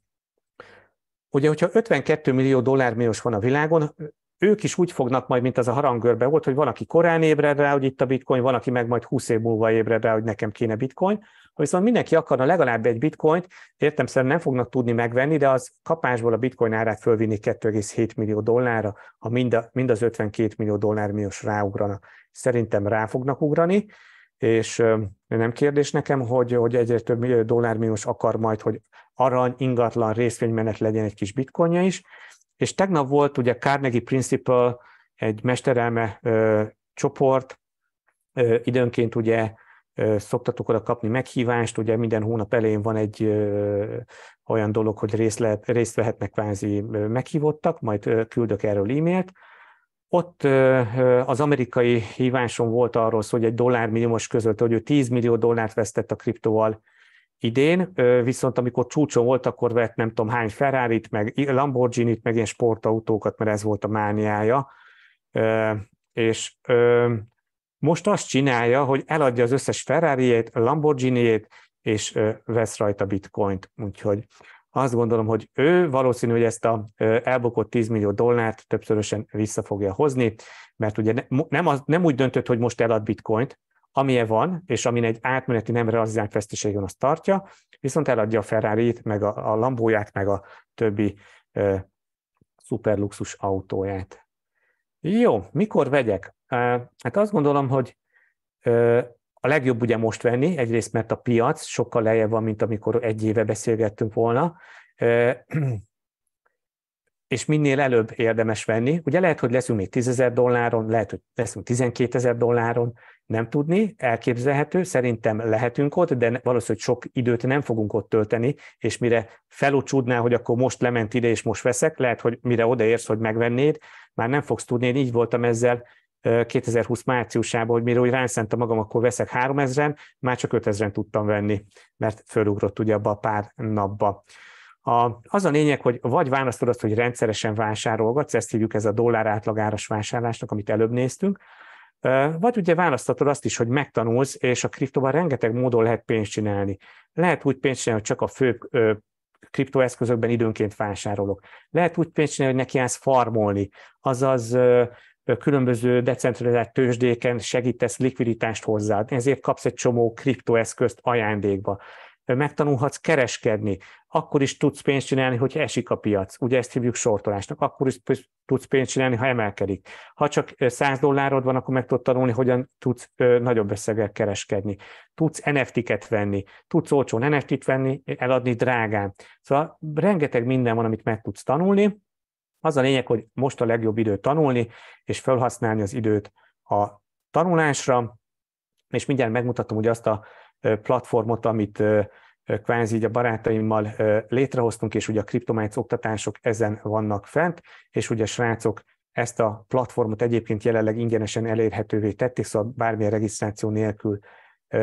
ugye, hogyha 52 millió dollár milliós van a világon, ők is úgy fognak majd, mint az a harangörbe volt, hogy van, aki korán ébred rá, hogy itt a bitcoin, van, aki meg majd 20 év múlva ébred rá, hogy nekem kéne bitcoin. Ha viszont mindenki akarna legalább egy bitcoint, szerint nem fognak tudni megvenni, de az kapásból a bitcoin árát fölvinni 2,7 millió dollárra, ha mind, a, mind az 52 millió dollár milliós ráugrana. Szerintem rá fognak ugrani, és nem kérdés nekem, hogy, hogy egyre több dollármilliós akar majd, hogy arany, ingatlan, részvénymenet legyen egy kis bitcoinja is. És tegnap volt ugye Carnegie Principle, egy mesterelme ö, csoport, ö, időnként ugye szoktatok oda kapni meghívást, ugye minden hónap elején van egy ö, olyan dolog, hogy részt, lehet, részt vehetnek kvázi meghívottak, majd küldök erről e-mailt. Ott ö, az amerikai híváson volt arról szó, hogy egy dollár dollármilliós közölt, hogy ő 10 millió dollárt vesztett a kriptóval, idén, viszont amikor csúcson volt, akkor vett nem tudom hány Ferrari-t, meg Lamborghini-t, meg ilyen sportautókat, mert ez volt a mániája. És most azt csinálja, hogy eladja az összes ferrari lamborghini és vesz rajta bitcoint. Úgyhogy azt gondolom, hogy ő valószínű, hogy ezt a elbukott 10 millió dollárt többszörösen vissza fogja hozni, mert ugye nem, az, nem úgy döntött, hogy most elad bitcoint, amilyen van, és amin egy átmeneti nem realizált veszteség van, azt tartja, viszont eladja a ferrari meg a, a Lambóját, meg a többi ö, szuperluxus autóját. Jó, mikor vegyek? Hát azt gondolom, hogy a legjobb ugye most venni, egyrészt mert a piac sokkal lejjebb van, mint amikor egy éve beszélgettünk volna, és minél előbb érdemes venni. Ugye lehet, hogy leszünk még 10 ezer dolláron, lehet, hogy leszünk 12 ezer dolláron, nem tudni, elképzelhető, szerintem lehetünk ott, de valószínűleg sok időt nem fogunk ott tölteni, és mire felocsúdnál, hogy akkor most lement ide, és most veszek, lehet, hogy mire odaérsz, hogy megvennéd, már nem fogsz tudni, én így voltam ezzel 2020 márciusában, hogy mire úgy ránszántam magam, akkor veszek 3000-en, már csak 5000-en tudtam venni, mert fölugrott ugye abba a pár napba. A, az a lényeg, hogy vagy választod azt, hogy rendszeresen vásárolgatsz, ezt hívjuk ez a dollár átlagáros vásárlásnak, amit előbb néztünk, vagy ugye választhatod azt is, hogy megtanulsz, és a kriptóban rengeteg módon lehet pénzt csinálni. Lehet úgy pénzt csinálni, hogy csak a fő kriptóeszközökben időnként vásárolok. Lehet úgy pénzt csinálni, hogy nekiállsz farmolni, azaz különböző decentralizált tőzsdéken segítesz likviditást hozzá, ezért kapsz egy csomó kriptoeszközt ajándékba megtanulhatsz kereskedni, akkor is tudsz pénzt csinálni, hogyha esik a piac. Ugye ezt hívjuk sortolásnak. Akkor is tudsz pénzt csinálni, ha emelkedik. Ha csak 100 dollárod van, akkor meg tudod tanulni, hogyan tudsz nagyobb összeggel kereskedni. Tudsz NFT-ket venni, tudsz olcsón NFT-t venni, eladni drágán. Szóval rengeteg minden van, amit meg tudsz tanulni. Az a lényeg, hogy most a legjobb idő tanulni, és felhasználni az időt a tanulásra, és mindjárt megmutatom ugye azt a platformot, amit kvázi így a barátaimmal létrehoztunk, és ugye a kriptománc oktatások ezen vannak fent, és ugye srácok ezt a platformot egyébként jelenleg ingyenesen elérhetővé tették, szóval bármilyen regisztráció nélkül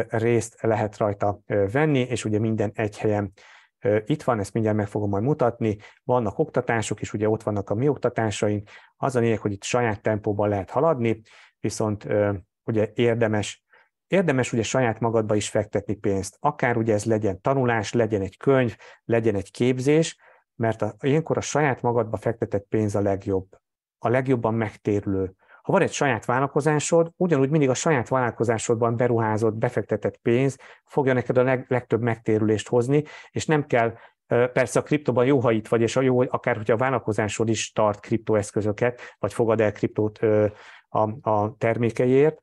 részt lehet rajta venni, és ugye minden egy helyen itt van, ezt mindjárt meg fogom majd mutatni, vannak oktatások, és ugye ott vannak a mi oktatásaink, az a lényeg, hogy itt saját tempóban lehet haladni, viszont ugye érdemes Érdemes ugye saját magadba is fektetni pénzt, akár ugye ez legyen tanulás, legyen egy könyv, legyen egy képzés, mert a, ilyenkor a saját magadba fektetett pénz a legjobb, a legjobban megtérülő. Ha van egy saját vállalkozásod, ugyanúgy mindig a saját vállalkozásodban beruházott, befektetett pénz fogja neked a leg, legtöbb megtérülést hozni, és nem kell Persze a kriptóban jó, ha itt vagy, és a jó, akár hogyha a vállalkozásod is tart kriptoeszközöket, vagy fogad el kriptót a, a termékeiért,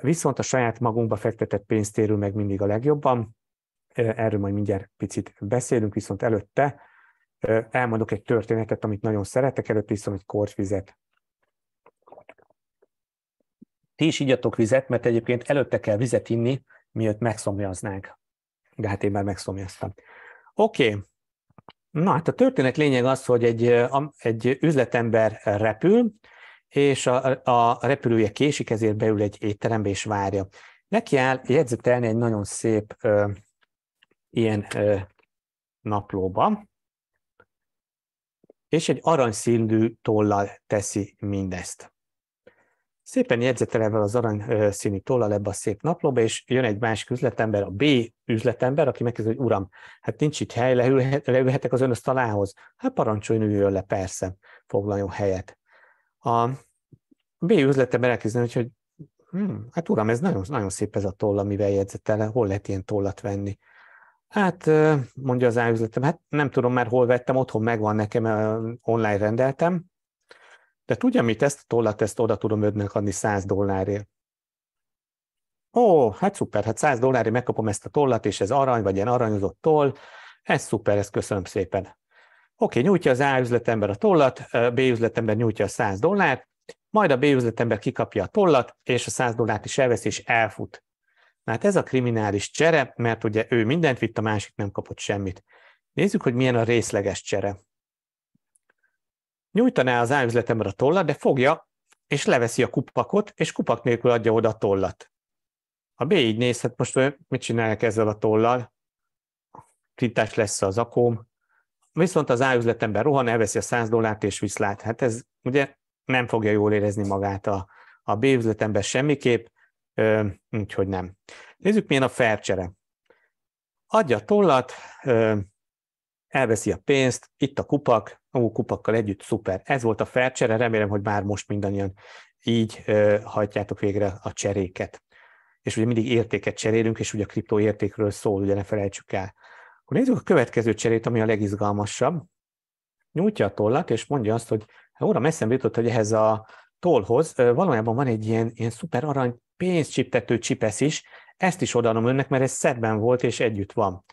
Viszont a saját magunkba fektetett pénzt érül meg mindig a legjobban. Erről majd mindjárt picit beszélünk, viszont előtte elmondok egy történetet, amit nagyon szeretek, előtt viszont egy kort Ti is igyatok vizet, mert egyébként előtte kell vizet inni, mielőtt megszomjaznánk. De hát én már megszomjaztam. Oké. Okay. Na, hát a történet lényeg az, hogy egy, egy üzletember repül, és a, a repülője késik, ezért beül egy étterembe és várja. Neki áll jegyzetelni egy nagyon szép ö, ilyen ö, naplóba, és egy aranyszínű tollal teszi mindezt. Szépen jegyzetelvel az aranyszínű tollal ebbe a szép naplóba, és jön egy másik üzletember, a B üzletember, aki megkérdezi hogy uram, hát nincs itt hely, leülhetek az önös talához. Hát parancsoljon, üljön le, persze, foglaljon helyet a B üzlete elkezdeni, hogy hm, hát uram, ez nagyon, nagyon szép ez a toll, amivel jegyzetel, hol lehet ilyen tollat venni? Hát, mondja az üzletem, hát nem tudom már hol vettem, otthon megvan nekem, online rendeltem, de tudja mit, ezt a tollat, ezt oda tudom önnek adni 100 dollárért. Ó, hát szuper, hát 100 dollárért megkapom ezt a tollat, és ez arany, vagy ilyen aranyozott toll, ez szuper, ezt köszönöm szépen. Oké, okay, nyújtja az A üzletember a tollat, a B üzletember nyújtja a 100 dollárt, majd a B üzletember kikapja a tollat, és a 100 dollárt is elveszi, és elfut. Hát ez a kriminális csere, mert ugye ő mindent vitt, a másik nem kapott semmit. Nézzük, hogy milyen a részleges csere. Nyújtaná az A üzletember a tollat, de fogja, és leveszi a kupakot, és kupak nélkül adja oda a tollat. A B így nézhet, most mit csinálják ezzel a tollal? Tintás lesz az akóm, viszont az áüzletemben rohan, elveszi a 100 dollárt és viszlát. Hát ez ugye nem fogja jól érezni magát a, a B üzletemben semmiképp, ö, úgyhogy nem. Nézzük, milyen a felcsere. Adja a tollat, ö, elveszi a pénzt, itt a kupak, ó, kupakkal együtt, szuper. Ez volt a felcsere, remélem, hogy már most mindannyian így ö, hajtjátok végre a cseréket. És ugye mindig értéket cserélünk, és ugye a kriptó értékről szól, ugye ne felejtsük el. Akkor nézzük a következő cserét, ami a legizgalmasabb. Nyújtja a tollat, és mondja azt, hogy uram, óra messzembe jutott, hogy ehhez a tollhoz valójában van egy ilyen, ilyen szuper arany pénzcsiptető csipesz is, ezt is odaadom önnek, mert ez szebben volt, és együtt van.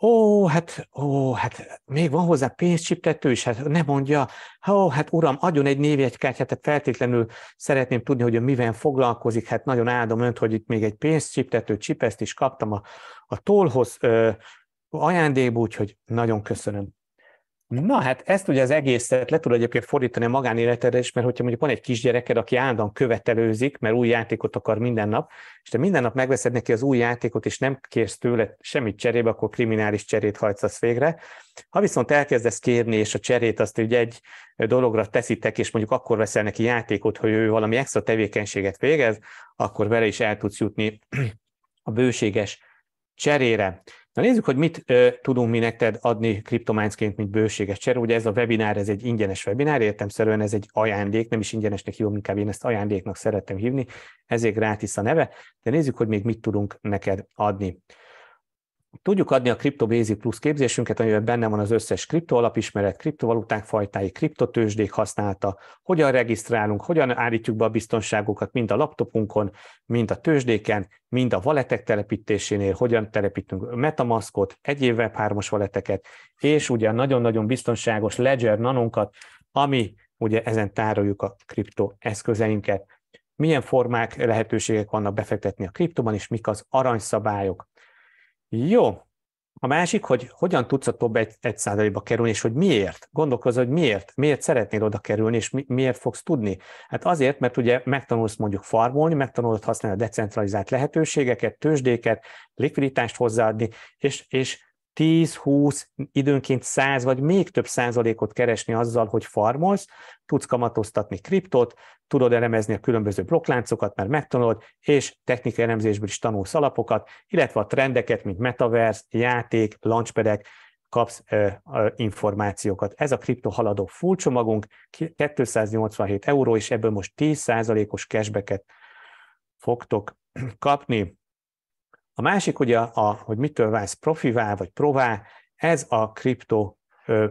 Ó, hát, ó, hát még van hozzá pénzcsiptető is, hát ne mondja, ó, hát uram, adjon egy névjegykártyát, hát feltétlenül szeretném tudni, hogy ön mivel foglalkozik, hát nagyon áldom önt, hogy itt még egy pénzcsiptető csipeszt is kaptam a, a tollhoz, ö, ajándékba, úgyhogy nagyon köszönöm. Na hát ezt ugye az egészet le tudod egyébként fordítani a magánéletedre is, mert hogyha mondjuk van egy kisgyereked, aki állandóan követelőzik, mert új játékot akar minden nap, és te minden nap megveszed neki az új játékot, és nem kérsz tőle semmit cserébe, akkor kriminális cserét hajtasz végre. Ha viszont elkezdesz kérni, és a cserét azt ugye egy dologra teszitek, és mondjuk akkor veszel neki játékot, hogy ő valami extra tevékenységet végez, akkor vele is el tudsz jutni a bőséges cserére. Na nézzük, hogy mit ö, tudunk mi neked adni kriptománként, mint bőséges cserő. Ugye ez a webinár, ez egy ingyenes webinár, értemszerűen ez egy ajándék, nem is ingyenesnek hívom, inkább én ezt ajándéknak szerettem hívni, ezért grátis a neve, de nézzük, hogy még mit tudunk neked adni. Tudjuk adni a Crypto Basic Plus képzésünket, amiben benne van az összes kripto alapismeret, kriptovaluták fajtái, kriptotősdék használta, hogyan regisztrálunk, hogyan állítjuk be a biztonságokat mind a laptopunkon, mind a tőzsdéken, mind a valetek telepítésénél, hogyan telepítünk Metamaskot, egyéb Web3-os valeteket, és ugye a nagyon-nagyon biztonságos Ledger nanunkat, ami ugye ezen tároljuk a kripto eszközeinket. milyen formák, lehetőségek vannak befektetni a kriptoban, és mik az aranyszabályok, jó. A másik, hogy hogyan tudsz a top 1 százalékba kerülni, és hogy miért? Gondolkozz, hogy miért? Miért szeretnél oda kerülni, és mi, miért fogsz tudni? Hát azért, mert ugye megtanulsz mondjuk farmolni, megtanulod használni a decentralizált lehetőségeket, tőzsdéket, likviditást hozzáadni, és, és 10-20, időnként 100 vagy még több százalékot keresni azzal, hogy farmolsz, tudsz kamatoztatni kriptot, tudod elemezni a különböző blokkláncokat, mert megtanulod, és technikai elemzésből is tanulsz alapokat, illetve a trendeket, mint metaverse, játék, launchpadek, kapsz ö, ö, információkat. Ez a kripto haladó full csomagunk, 287 euró, és ebből most 10%-os cashbacket fogtok kapni. A másik ugye, a, hogy mitől válsz profivá vagy prová, ez a kripto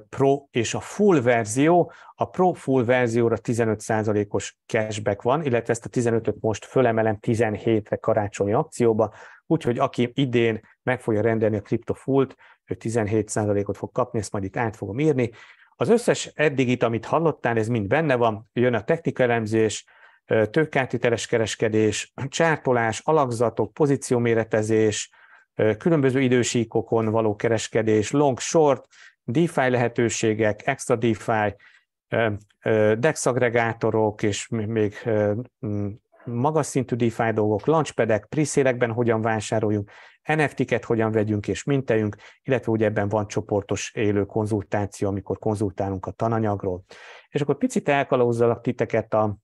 Pro és a full verzió, a Pro full verzióra 15%-os cashback van, illetve ezt a 15-öt most fölemelem 17-re karácsonyi akcióba, úgyhogy aki idén meg fogja rendelni a Crypto full ő 17%-ot fog kapni, ezt majd itt át fogom írni. Az összes eddig itt, amit hallottál, ez mind benne van, jön a technika elemzés, tőkátiteles kereskedés, csártolás, alakzatok, pozícióméretezés, különböző idősíkokon való kereskedés, long-short, DeFi lehetőségek, extra DeFi, DEX aggregátorok, és még magas szintű DeFi dolgok, launchpadek, priszélekben hogyan vásároljunk, NFT-ket hogyan vegyünk és minteljünk, illetve ugye ebben van csoportos élő konzultáció, amikor konzultálunk a tananyagról. És akkor picit elkalauzalak titeket a,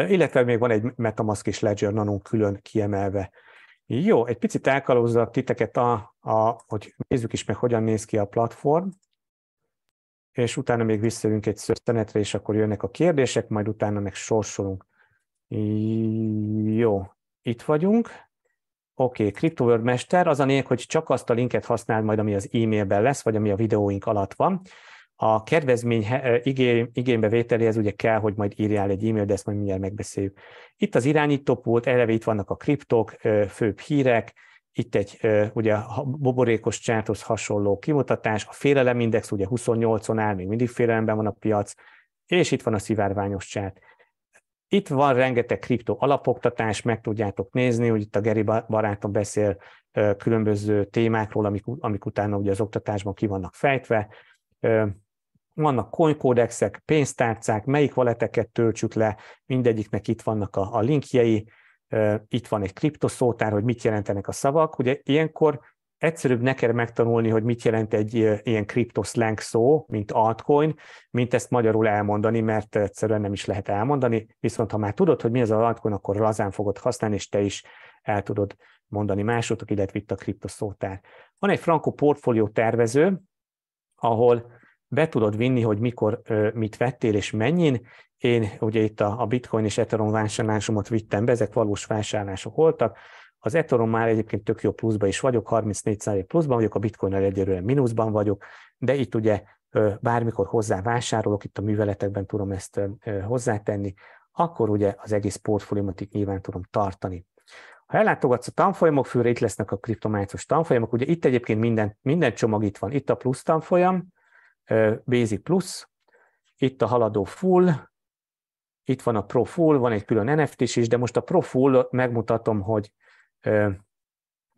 illetve még van egy Metamask és Ledger Nano külön kiemelve. Jó, egy picit elkalózzak titeket, a, a, hogy nézzük is meg, hogyan néz ki a platform, és utána még visszajövünk egy szösszenetre, és akkor jönnek a kérdések, majd utána meg sorsolunk. Jó, itt vagyunk. Oké, okay, CryptoWord Mester, az a nélkül, hogy csak azt a linket használd majd, ami az e-mailben lesz, vagy ami a videóink alatt van. A kedvezmény igény, igénybevételéhez ugye kell, hogy majd írjál egy e-mail, de ezt majd mindjárt megbeszéljük. Itt az irányítópult eleve itt vannak a kriptok, főbb hírek, itt egy ugye boborékos csárthoz hasonló kimutatás, a félelemindex ugye 28-on áll, még mindig félelemben van a piac, és itt van a szivárványos csárt. Itt van rengeteg kripto alapoktatás, meg tudjátok nézni, hogy itt a Geri barátom beszél különböző témákról, amik, amik utána ugye az oktatásban ki vannak fejtve vannak konykódexek, pénztárcák, melyik valeteket töltsük le, mindegyiknek itt vannak a, a linkjei, itt van egy kriptoszótár, hogy mit jelentenek a szavak. Ugye ilyenkor egyszerűbb neked megtanulni, hogy mit jelent egy ilyen kriptoszlang szó, mint altcoin, mint ezt magyarul elmondani, mert egyszerűen nem is lehet elmondani, viszont ha már tudod, hogy mi ez az altcoin, akkor lazán fogod használni, és te is el tudod mondani másodok, illetve itt a kriptoszótár. Van egy Franco portfólió tervező, ahol be tudod vinni, hogy mikor mit vettél és mennyin. Én ugye itt a, a bitcoin és Ethereum vásárlásomat vittem be, ezek valós vásárlások voltak. Az Ethereum már egyébként tök jó pluszban is vagyok, 34% pluszban vagyok, a bitcoin el egyelőre mínuszban vagyok, de itt ugye bármikor hozzá vásárolok, itt a műveletekben tudom ezt hozzátenni, akkor ugye az egész portfóliumot itt nyilván tudom tartani. Ha ellátogatsz a tanfolyamok főre, itt lesznek a kriptomájcos tanfolyamok, ugye itt egyébként minden, minden csomag itt van, itt a plusz tanfolyam, Basic Plus, itt a haladó Full, itt van a Pro Full, van egy külön nft is, de most a Pro Full megmutatom, hogy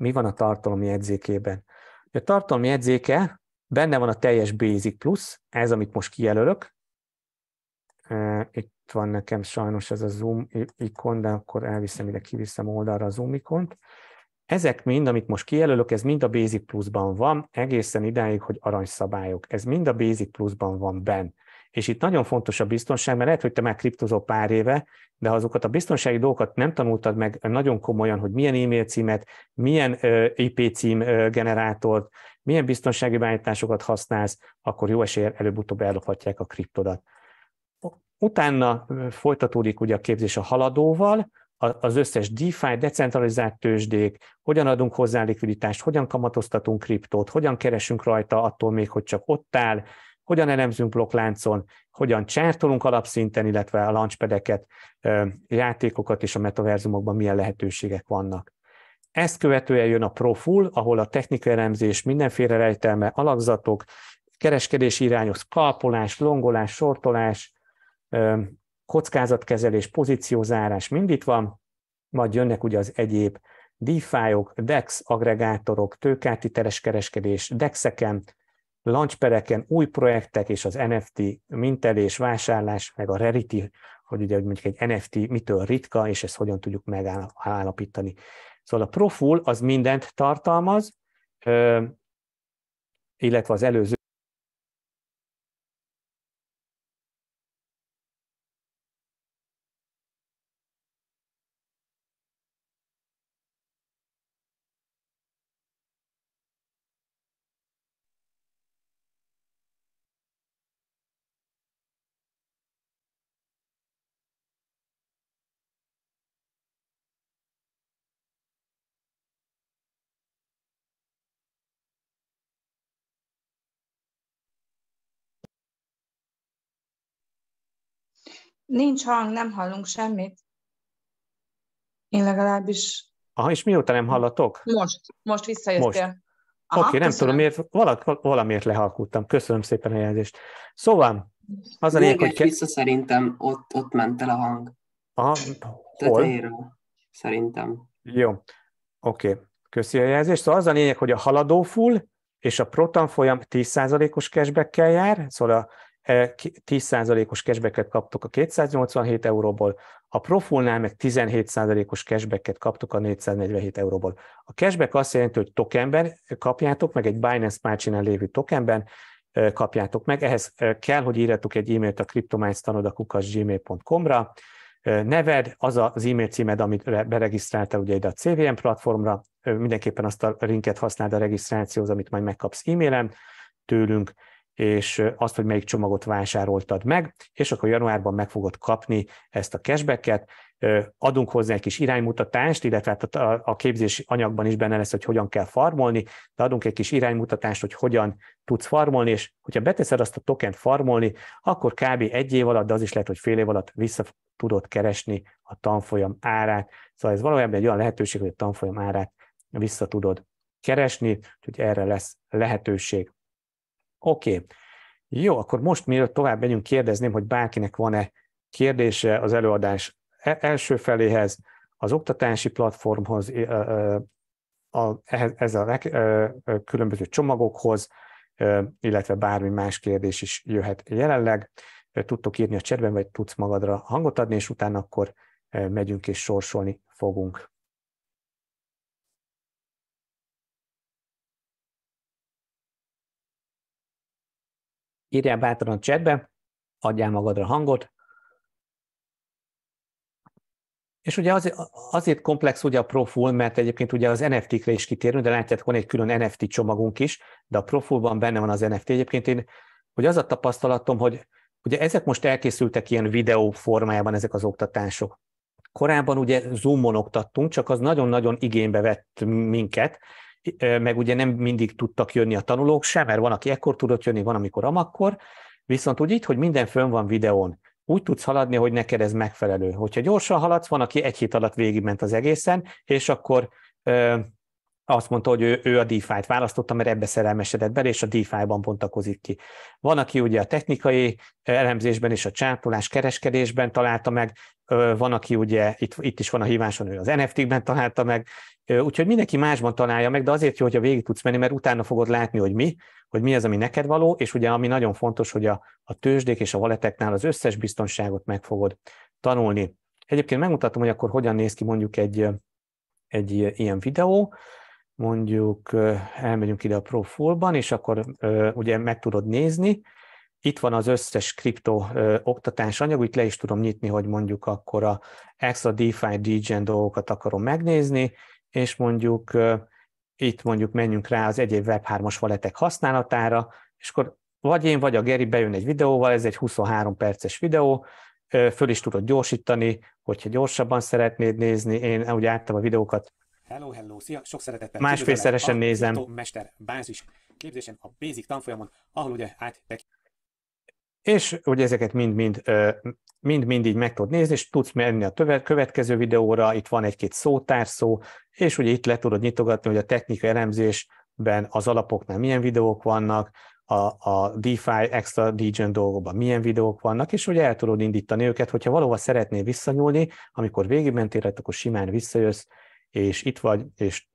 mi van a tartalom jegyzékében. A tartalom jegyzéke benne van a teljes Basic Plus, ez, amit most kijelölök. Itt van nekem sajnos ez a zoom ikon, de akkor elviszem ide, kiviszem oldalra a zoom ikont. Ezek mind, amit most kijelölök, ez mind a Basic Plus-ban van, egészen idáig, hogy aranyszabályok. Ez mind a Basic Plus-ban van benn. És itt nagyon fontos a biztonság, mert lehet, hogy te már kriptozol pár éve, de ha azokat a biztonsági dolgokat nem tanultad meg nagyon komolyan, hogy milyen e-mail címet, milyen IP cím generátort, milyen biztonsági beállításokat használsz, akkor jó eséllyel előbb-utóbb ellophatják a kriptodat. Utána folytatódik ugye a képzés a haladóval, az összes DeFi, decentralizált tőzsdék, hogyan adunk hozzá likviditást, hogyan kamatoztatunk kriptót, hogyan keresünk rajta attól még, hogy csak ott áll, hogyan elemzünk blokkláncon, hogyan csártolunk alapszinten, illetve a launchpedeket, játékokat és a metaverzumokban milyen lehetőségek vannak. Ezt követően jön a proful, ahol a technikai elemzés mindenféle rejtelme, alakzatok, kereskedési irányos, kalpolás, longolás, sortolás, kockázatkezelés, pozíciózárás mind itt van, majd jönnek ugye az egyéb DeFi-ok, DEX agregátorok, tőkátiteles kereskedés, DEX-eken, launchpereken, új projektek és az NFT mintelés, vásárlás, meg a rarity, hogy ugye hogy mondjuk egy NFT mitől ritka, és ezt hogyan tudjuk megállapítani. Szóval a profil az mindent tartalmaz, illetve az előző Nincs hang, nem hallunk semmit. Én legalábbis... Aha, és mióta nem hallatok? Most, most visszajöttél. Most. Oké, okay, nem köszönöm. tudom miért, valak, valamiért lehalkultam. Köszönöm szépen a jelzést. Szóval, az a lényeg, hogy... Ke- vissza szerintem ott, ott ment el a hang. Aha, hol? Tetejéről, szerintem. Jó, oké, okay. köszi a jelzést. Szóval az a lényeg, hogy a haladó full és a proton folyam 10%-os cashback jár, szóval a 10%-os cashbacket kaptok a 287 euróból, a Profulnál meg 17%-os cashbacket kaptok a 447 euróból. A cashback azt jelenti, hogy tokenben kapjátok, meg egy Binance Matchinen lévő tokenben kapjátok meg. Ehhez kell, hogy írjatok egy e-mailt a kriptomájztanodakukasgmailcom ra neved, az az e-mail címed, amit beregisztráltál ugye ide a CVM platformra, mindenképpen azt a linket használd a regisztrációhoz, amit majd megkapsz e-mailen tőlünk, és azt, hogy melyik csomagot vásároltad meg, és akkor januárban meg fogod kapni ezt a cashbacket. Adunk hozzá egy kis iránymutatást, illetve hát a képzés anyagban is benne lesz, hogy hogyan kell farmolni, de adunk egy kis iránymutatást, hogy hogyan tudsz farmolni, és hogyha beteszed azt a tokent farmolni, akkor kb. egy év alatt, de az is lehet, hogy fél év alatt vissza tudod keresni a tanfolyam árát. Szóval ez valójában egy olyan lehetőség, hogy a tanfolyam árát vissza tudod keresni, úgyhogy erre lesz lehetőség. Oké. Okay. Jó, akkor most mielőtt tovább megyünk, kérdezném, hogy bárkinek van-e kérdése az előadás e-, első feléhez, az oktatási platformhoz, a, ez a, a, a, a különböző csomagokhoz, illetve bármi más kérdés is jöhet jelenleg. Tudtok írni a csetben, vagy tudsz magadra hangot adni, és utána akkor megyünk és sorsolni fogunk. írjál bátran a csetbe, adjál magadra hangot. És ugye azért, azért komplex ugye a proful, mert egyébként ugye az NFT-kre is kitérünk, de látjátok, van egy külön NFT csomagunk is, de a profulban benne van az NFT. Egyébként én, hogy az a tapasztalatom, hogy ugye ezek most elkészültek ilyen videó formájában ezek az oktatások. Korábban ugye Zoomon oktattunk, csak az nagyon-nagyon igénybe vett minket, meg ugye nem mindig tudtak jönni a tanulók sem, mert van, aki ekkor tudott jönni, van, amikor amakkor, viszont úgy itt, hogy minden fönn van videón, úgy tudsz haladni, hogy neked ez megfelelő. Hogyha gyorsan haladsz, van, aki egy hét alatt végigment az egészen, és akkor azt mondta, hogy ő, ő a DeFi-t választotta, mert ebbe szerelmesedett bele, és a DeFi-ban pontakozik ki. Van, aki ugye a technikai elemzésben és a csátolás kereskedésben találta meg, van, aki ugye, itt, itt is van a híváson, ő az NFT-ben találta meg, úgyhogy mindenki másban találja meg, de azért jó, hogyha végig tudsz menni, mert utána fogod látni, hogy mi, hogy mi az, ami neked való, és ugye ami nagyon fontos, hogy a, a tőzsdék és a valeteknál az összes biztonságot meg fogod tanulni. Egyébként megmutatom, hogy akkor hogyan néz ki mondjuk egy, egy ilyen videó mondjuk elmegyünk ide a Profilban és akkor ugye meg tudod nézni, itt van az összes kripto oktatás anyag, itt le is tudom nyitni, hogy mondjuk akkor a extra DeFi, DGen dolgokat akarom megnézni, és mondjuk itt mondjuk menjünk rá az egyéb Web3-as valetek használatára, és akkor vagy én, vagy a Geri bejön egy videóval, ez egy 23 perces videó, föl is tudod gyorsítani, hogyha gyorsabban szeretnéd nézni, én ugye általában a videókat Hello, hello, szia, sok szeretettel. Másfélszeresen nézem. Mester, bázis képzésen, a basic tanfolyamon, ahol ugye át... És ugye ezeket mind-mind mind-mind így meg tudod nézni, és tudsz menni a következő videóra, itt van egy-két szótárszó, és ugye itt le tudod nyitogatni, hogy a technika elemzésben az alapoknál milyen videók vannak, a, a DeFi extra region dolgokban milyen videók vannak, és ugye el tudod indítani őket, hogyha valóban szeretnél visszanyúlni, amikor végigmentél, akkor simán visszajössz, és itt vagy, és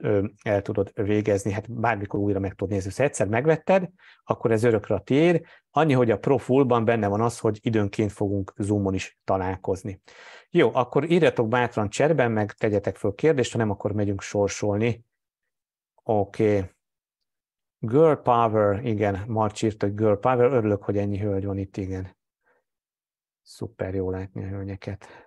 el tudod végezni, hát bármikor újra meg tudod nézni. Ha szóval egyszer megvetted, akkor ez örökre a tiéd. Annyi, hogy a profulban benne van az, hogy időnként fogunk Zoomon is találkozni. Jó, akkor írjatok bátran cserben, meg tegyetek föl kérdést, ha nem, akkor megyünk sorsolni. Oké. Okay. Girl power, igen, Marcs írt, hogy girl power, örülök, hogy ennyi hölgy van itt, igen. Szuper jó látni a hölgyeket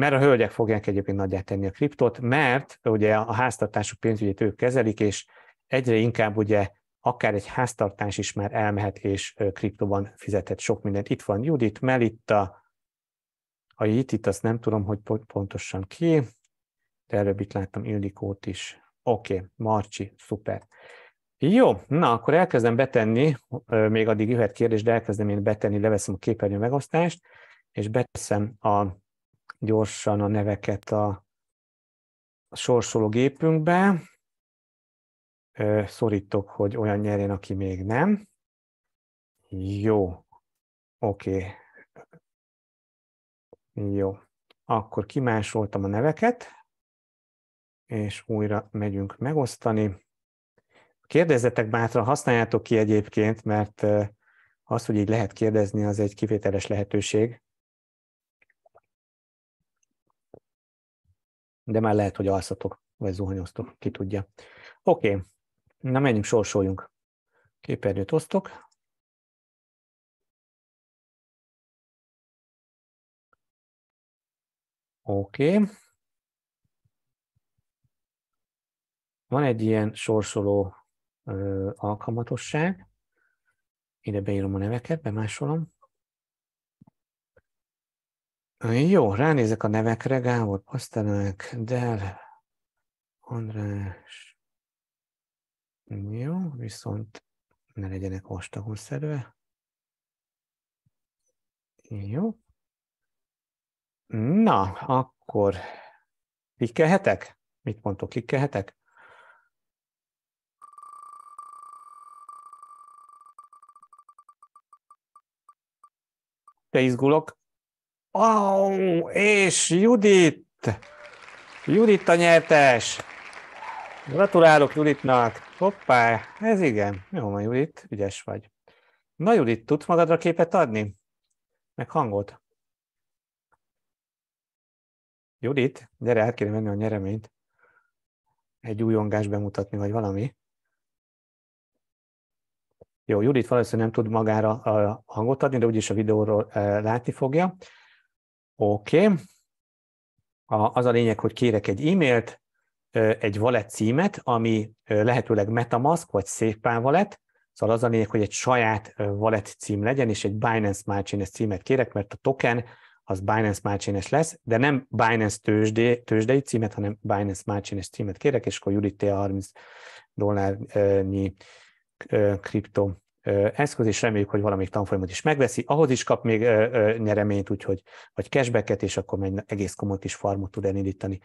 mert a hölgyek fogják egyébként nagyját tenni a kriptot, mert ugye a háztartások pénzügyét ők kezelik, és egyre inkább ugye akár egy háztartás is már elmehet, és kriptóban fizethet sok mindent. Itt van Judit, Melitta, a itt azt nem tudom, hogy pontosan ki, de előbb itt láttam Ildikót is. Oké, okay, Marci, szuper. Jó, na akkor elkezdem betenni, még addig jöhet kérdés, de elkezdem én betenni, leveszem a képernyő megosztást, és beteszem a gyorsan a neveket a sorsoló gépünkbe. Szorítok, hogy olyan nyerjen, aki még nem. Jó. Oké. Okay. Jó. Akkor kimásoltam a neveket, és újra megyünk megosztani. Kérdezzetek bátran, használjátok ki egyébként, mert az, hogy így lehet kérdezni, az egy kivételes lehetőség. de már lehet, hogy alszatok, vagy zuhanyoztok, ki tudja. Oké, okay. na menjünk, sorsoljunk. Képernyőt osztok. Oké. Okay. Van egy ilyen sorsoló ö, alkalmatosság. Ide beírom a neveket, bemásolom. Jó, ránézek a nevekre, Gábor Pasztanák, Del, András. Jó, viszont ne legyenek vastagon szedve. Jó. Na, akkor kikkelhetek? Mit mondtok, kikkelhetek? Te izgulok, Oh, és Judit! Judit a nyertes! Gratulálok Juditnak! Hoppá, ez igen. Jó van, Judit, ügyes vagy. Na, Judit, tudsz magadra képet adni? Meg hangot? Judit, gyere, el kéne menni a nyereményt. Egy újongás bemutatni, vagy valami. Jó, Judit valószínűleg nem tud magára hangot adni, de úgyis a videóról eh, látni fogja. Oké. Okay. Az a lényeg, hogy kérek egy e-mailt, egy valet címet, ami lehetőleg Metamask vagy SafePal valet, szóval az a lényeg, hogy egy saját valet cím legyen, és egy Binance Smart chain címet kérek, mert a token az Binance Smart chain lesz, de nem Binance tőzsde, tőzsdei címet, hanem Binance Smart chain címet kérek, és akkor Judit 30 dollárnyi kripto eszköz, és reméljük, hogy valamelyik tanfolyamot is megveszi, ahhoz is kap még nyereményt, úgyhogy vagy cashbacket, és akkor egy egész komoly kis farmot tud elindítani.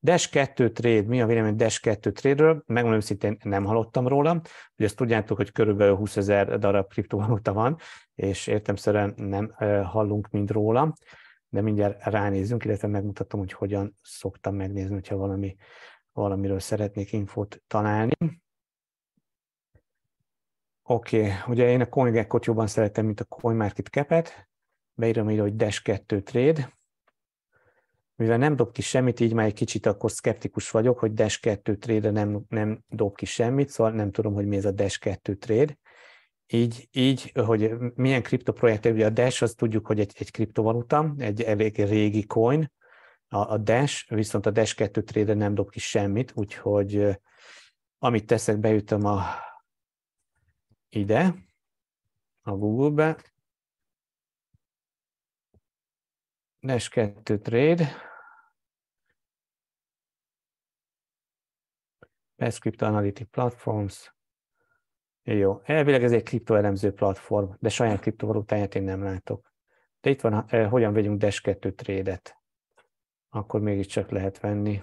Dash 2 Trade, mi a vélemény Dash 2 Trade-ről? Megmondom szintén, nem hallottam róla, hogy ezt tudjátok, hogy körülbelül 20 ezer darab kriptovaluta van, és értemszerűen nem hallunk mind róla, de mindjárt ránézünk, illetve megmutatom, hogy hogyan szoktam megnézni, hogyha valami, valamiről szeretnék infót találni. Oké, okay. ugye én a CoinGecko-t jobban szeretem, mint a CoinMarketCap-et. Beírom ide, hogy Dash 2 Trade. Mivel nem dob ki semmit, így már egy kicsit akkor szkeptikus vagyok, hogy Dash 2 trade nem, nem dob ki semmit, szóval nem tudom, hogy mi ez a Dash 2 trade. Így, így hogy milyen kriptoprojekt, ugye a Dash, azt tudjuk, hogy egy, egy kriptovaluta, egy elég régi coin, a, a Dash, viszont a Dash 2 trade nem dob ki semmit, úgyhogy eh, amit teszek, beütöm a ide, a Google-be, Nes 2 Trade, Best Crypto Analytic Platforms, jó, elvileg ez egy kriptoelemző platform, de saját kriptovalutáját én nem látok. De itt van, eh, hogyan vegyünk Dash 2 trédet. Akkor mégiscsak lehet venni.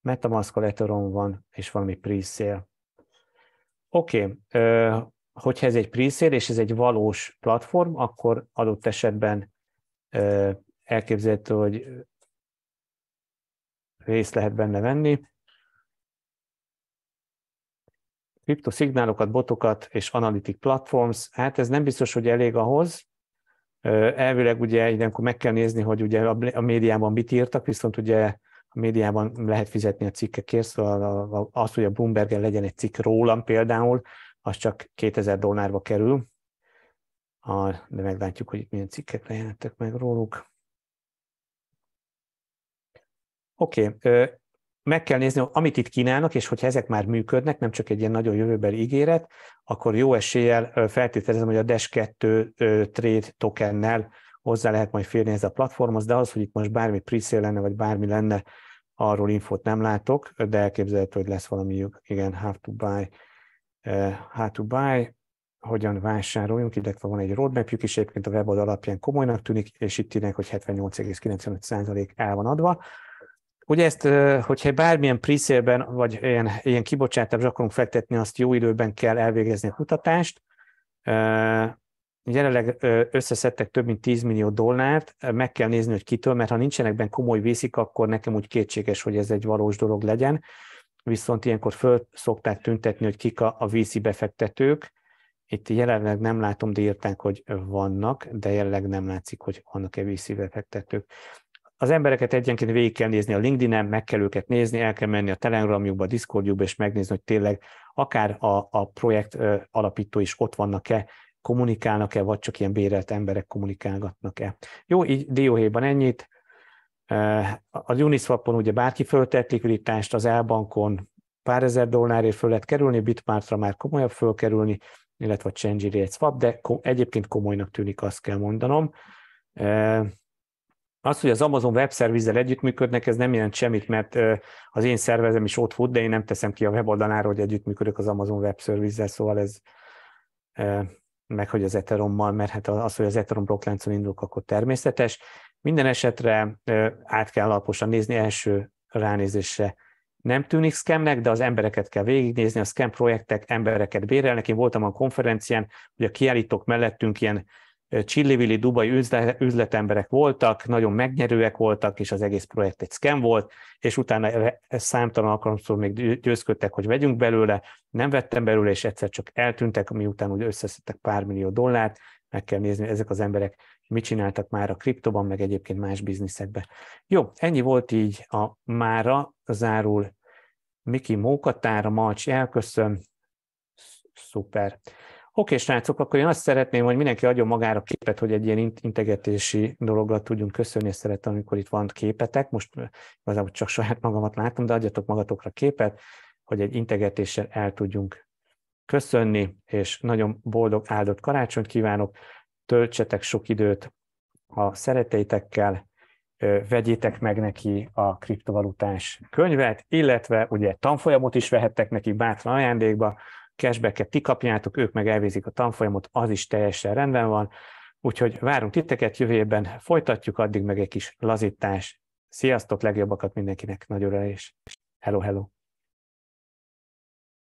Metamask a van, és valami pre-sale. Oké, okay. hogyha ez egy pre és ez egy valós platform, akkor adott esetben elképzelhető, hogy részt lehet benne venni. Kriptoszignálokat, botokat és analitik platforms, hát ez nem biztos, hogy elég ahhoz. Elvileg ugye ilyenkor meg kell nézni, hogy ugye a médiában mit írtak, viszont ugye médiában lehet fizetni a cikkekért, szóval az, hogy a bloomberg legyen egy cikk rólam például, az csak 2000 dollárba kerül, de meglátjuk, hogy itt milyen cikkek lejelentek meg róluk. Oké, okay. meg kell nézni, amit itt kínálnak, és hogyha ezek már működnek, nem csak egy ilyen nagyon jövőbeli ígéret, akkor jó eséllyel feltételezem, hogy a Dash 2 trade tokennel hozzá lehet majd férni ez a platformhoz, de az, hogy itt most bármi pre lenne, vagy bármi lenne, arról infót nem látok, de elképzelhető, hogy lesz valami, igen, how to buy, eh, how to buy, hogyan vásároljunk, illetve van egy roadmapjük is, egyébként a weboldal alapján komolynak tűnik, és itt tűnik, hogy 78,95% el van adva. Ugye ezt, eh, hogyha bármilyen priszélben, vagy ilyen, ilyen kibocsátásra akarunk fektetni, azt jó időben kell elvégezni a kutatást, eh, Jelenleg összeszedtek több mint 10 millió dollárt, meg kell nézni, hogy kitől, mert ha nincsenek benne komoly vészik, akkor nekem úgy kétséges, hogy ez egy valós dolog legyen. Viszont ilyenkor föl szokták tüntetni, hogy kik a, a VC befektetők. Itt jelenleg nem látom, de írták, hogy vannak, de jelenleg nem látszik, hogy vannak-e vízi befektetők az embereket egyenként végig kell nézni a LinkedIn-en, meg kell őket nézni, el kell menni a Telegramjukba, a Discordjukba, és megnézni, hogy tényleg akár a, a projekt alapító is ott vannak-e, kommunikálnak-e, vagy csak ilyen bérelt emberek kommunikálgatnak-e. Jó, így dióhéjban ennyit. A Uniswap-on ugye bárki föltett likviditást, az elbankon pár ezer dollárért föl lehet kerülni, Bitmartra már komolyabb fölkerülni, illetve a Changire egy swap, de egyébként komolynak tűnik, azt kell mondanom. Az, hogy az Amazon web szervizzel együttműködnek, ez nem jelent semmit, mert az én szervezem is ott fut, de én nem teszem ki a weboldalára, hogy együttműködök az Amazon web szóval ez meg hogy az eterommal, mert hát az, hogy az eterom blokkláncon indulok, akkor természetes. Minden esetre át kell alaposan nézni, első ránézésre nem tűnik scamnek, de az embereket kell végignézni, a scam projektek embereket bérelnek. Én voltam a konferencián, hogy a kiállítók mellettünk ilyen csillivili dubai üzletemberek voltak, nagyon megnyerőek voltak, és az egész projekt egy scam volt, és utána e, e, számtalan alkalomszor még győzködtek, hogy vegyünk belőle, nem vettem belőle, és egyszer csak eltűntek, miután úgy összeszedtek pár millió dollárt, meg kell nézni, hogy ezek az emberek mit csináltak már a kriptoban, meg egyébként más bizniszekben. Jó, ennyi volt így a mára, zárul Miki Mókatára, Malcs elköszön, szuper. Oké, srácok, akkor én azt szeretném, hogy mindenki adjon magára képet, hogy egy ilyen integetési dologgal tudjunk köszönni, és szeretem, amikor itt van képetek. Most igazából csak saját magamat látom, de adjatok magatokra képet, hogy egy integetéssel el tudjunk köszönni, és nagyon boldog, áldott karácsonyt kívánok. Töltsetek sok időt a szereteitekkel, vegyétek meg neki a kriptovalutás könyvet, illetve ugye tanfolyamot is vehettek neki bátran ajándékba, cashbacket ti kapjátok, ők meg elvézik a tanfolyamot, az is teljesen rendben van. Úgyhogy várunk titeket, jövő évben folytatjuk, addig meg egy kis lazítás. Sziasztok, legjobbakat mindenkinek, nagy és hello, hello!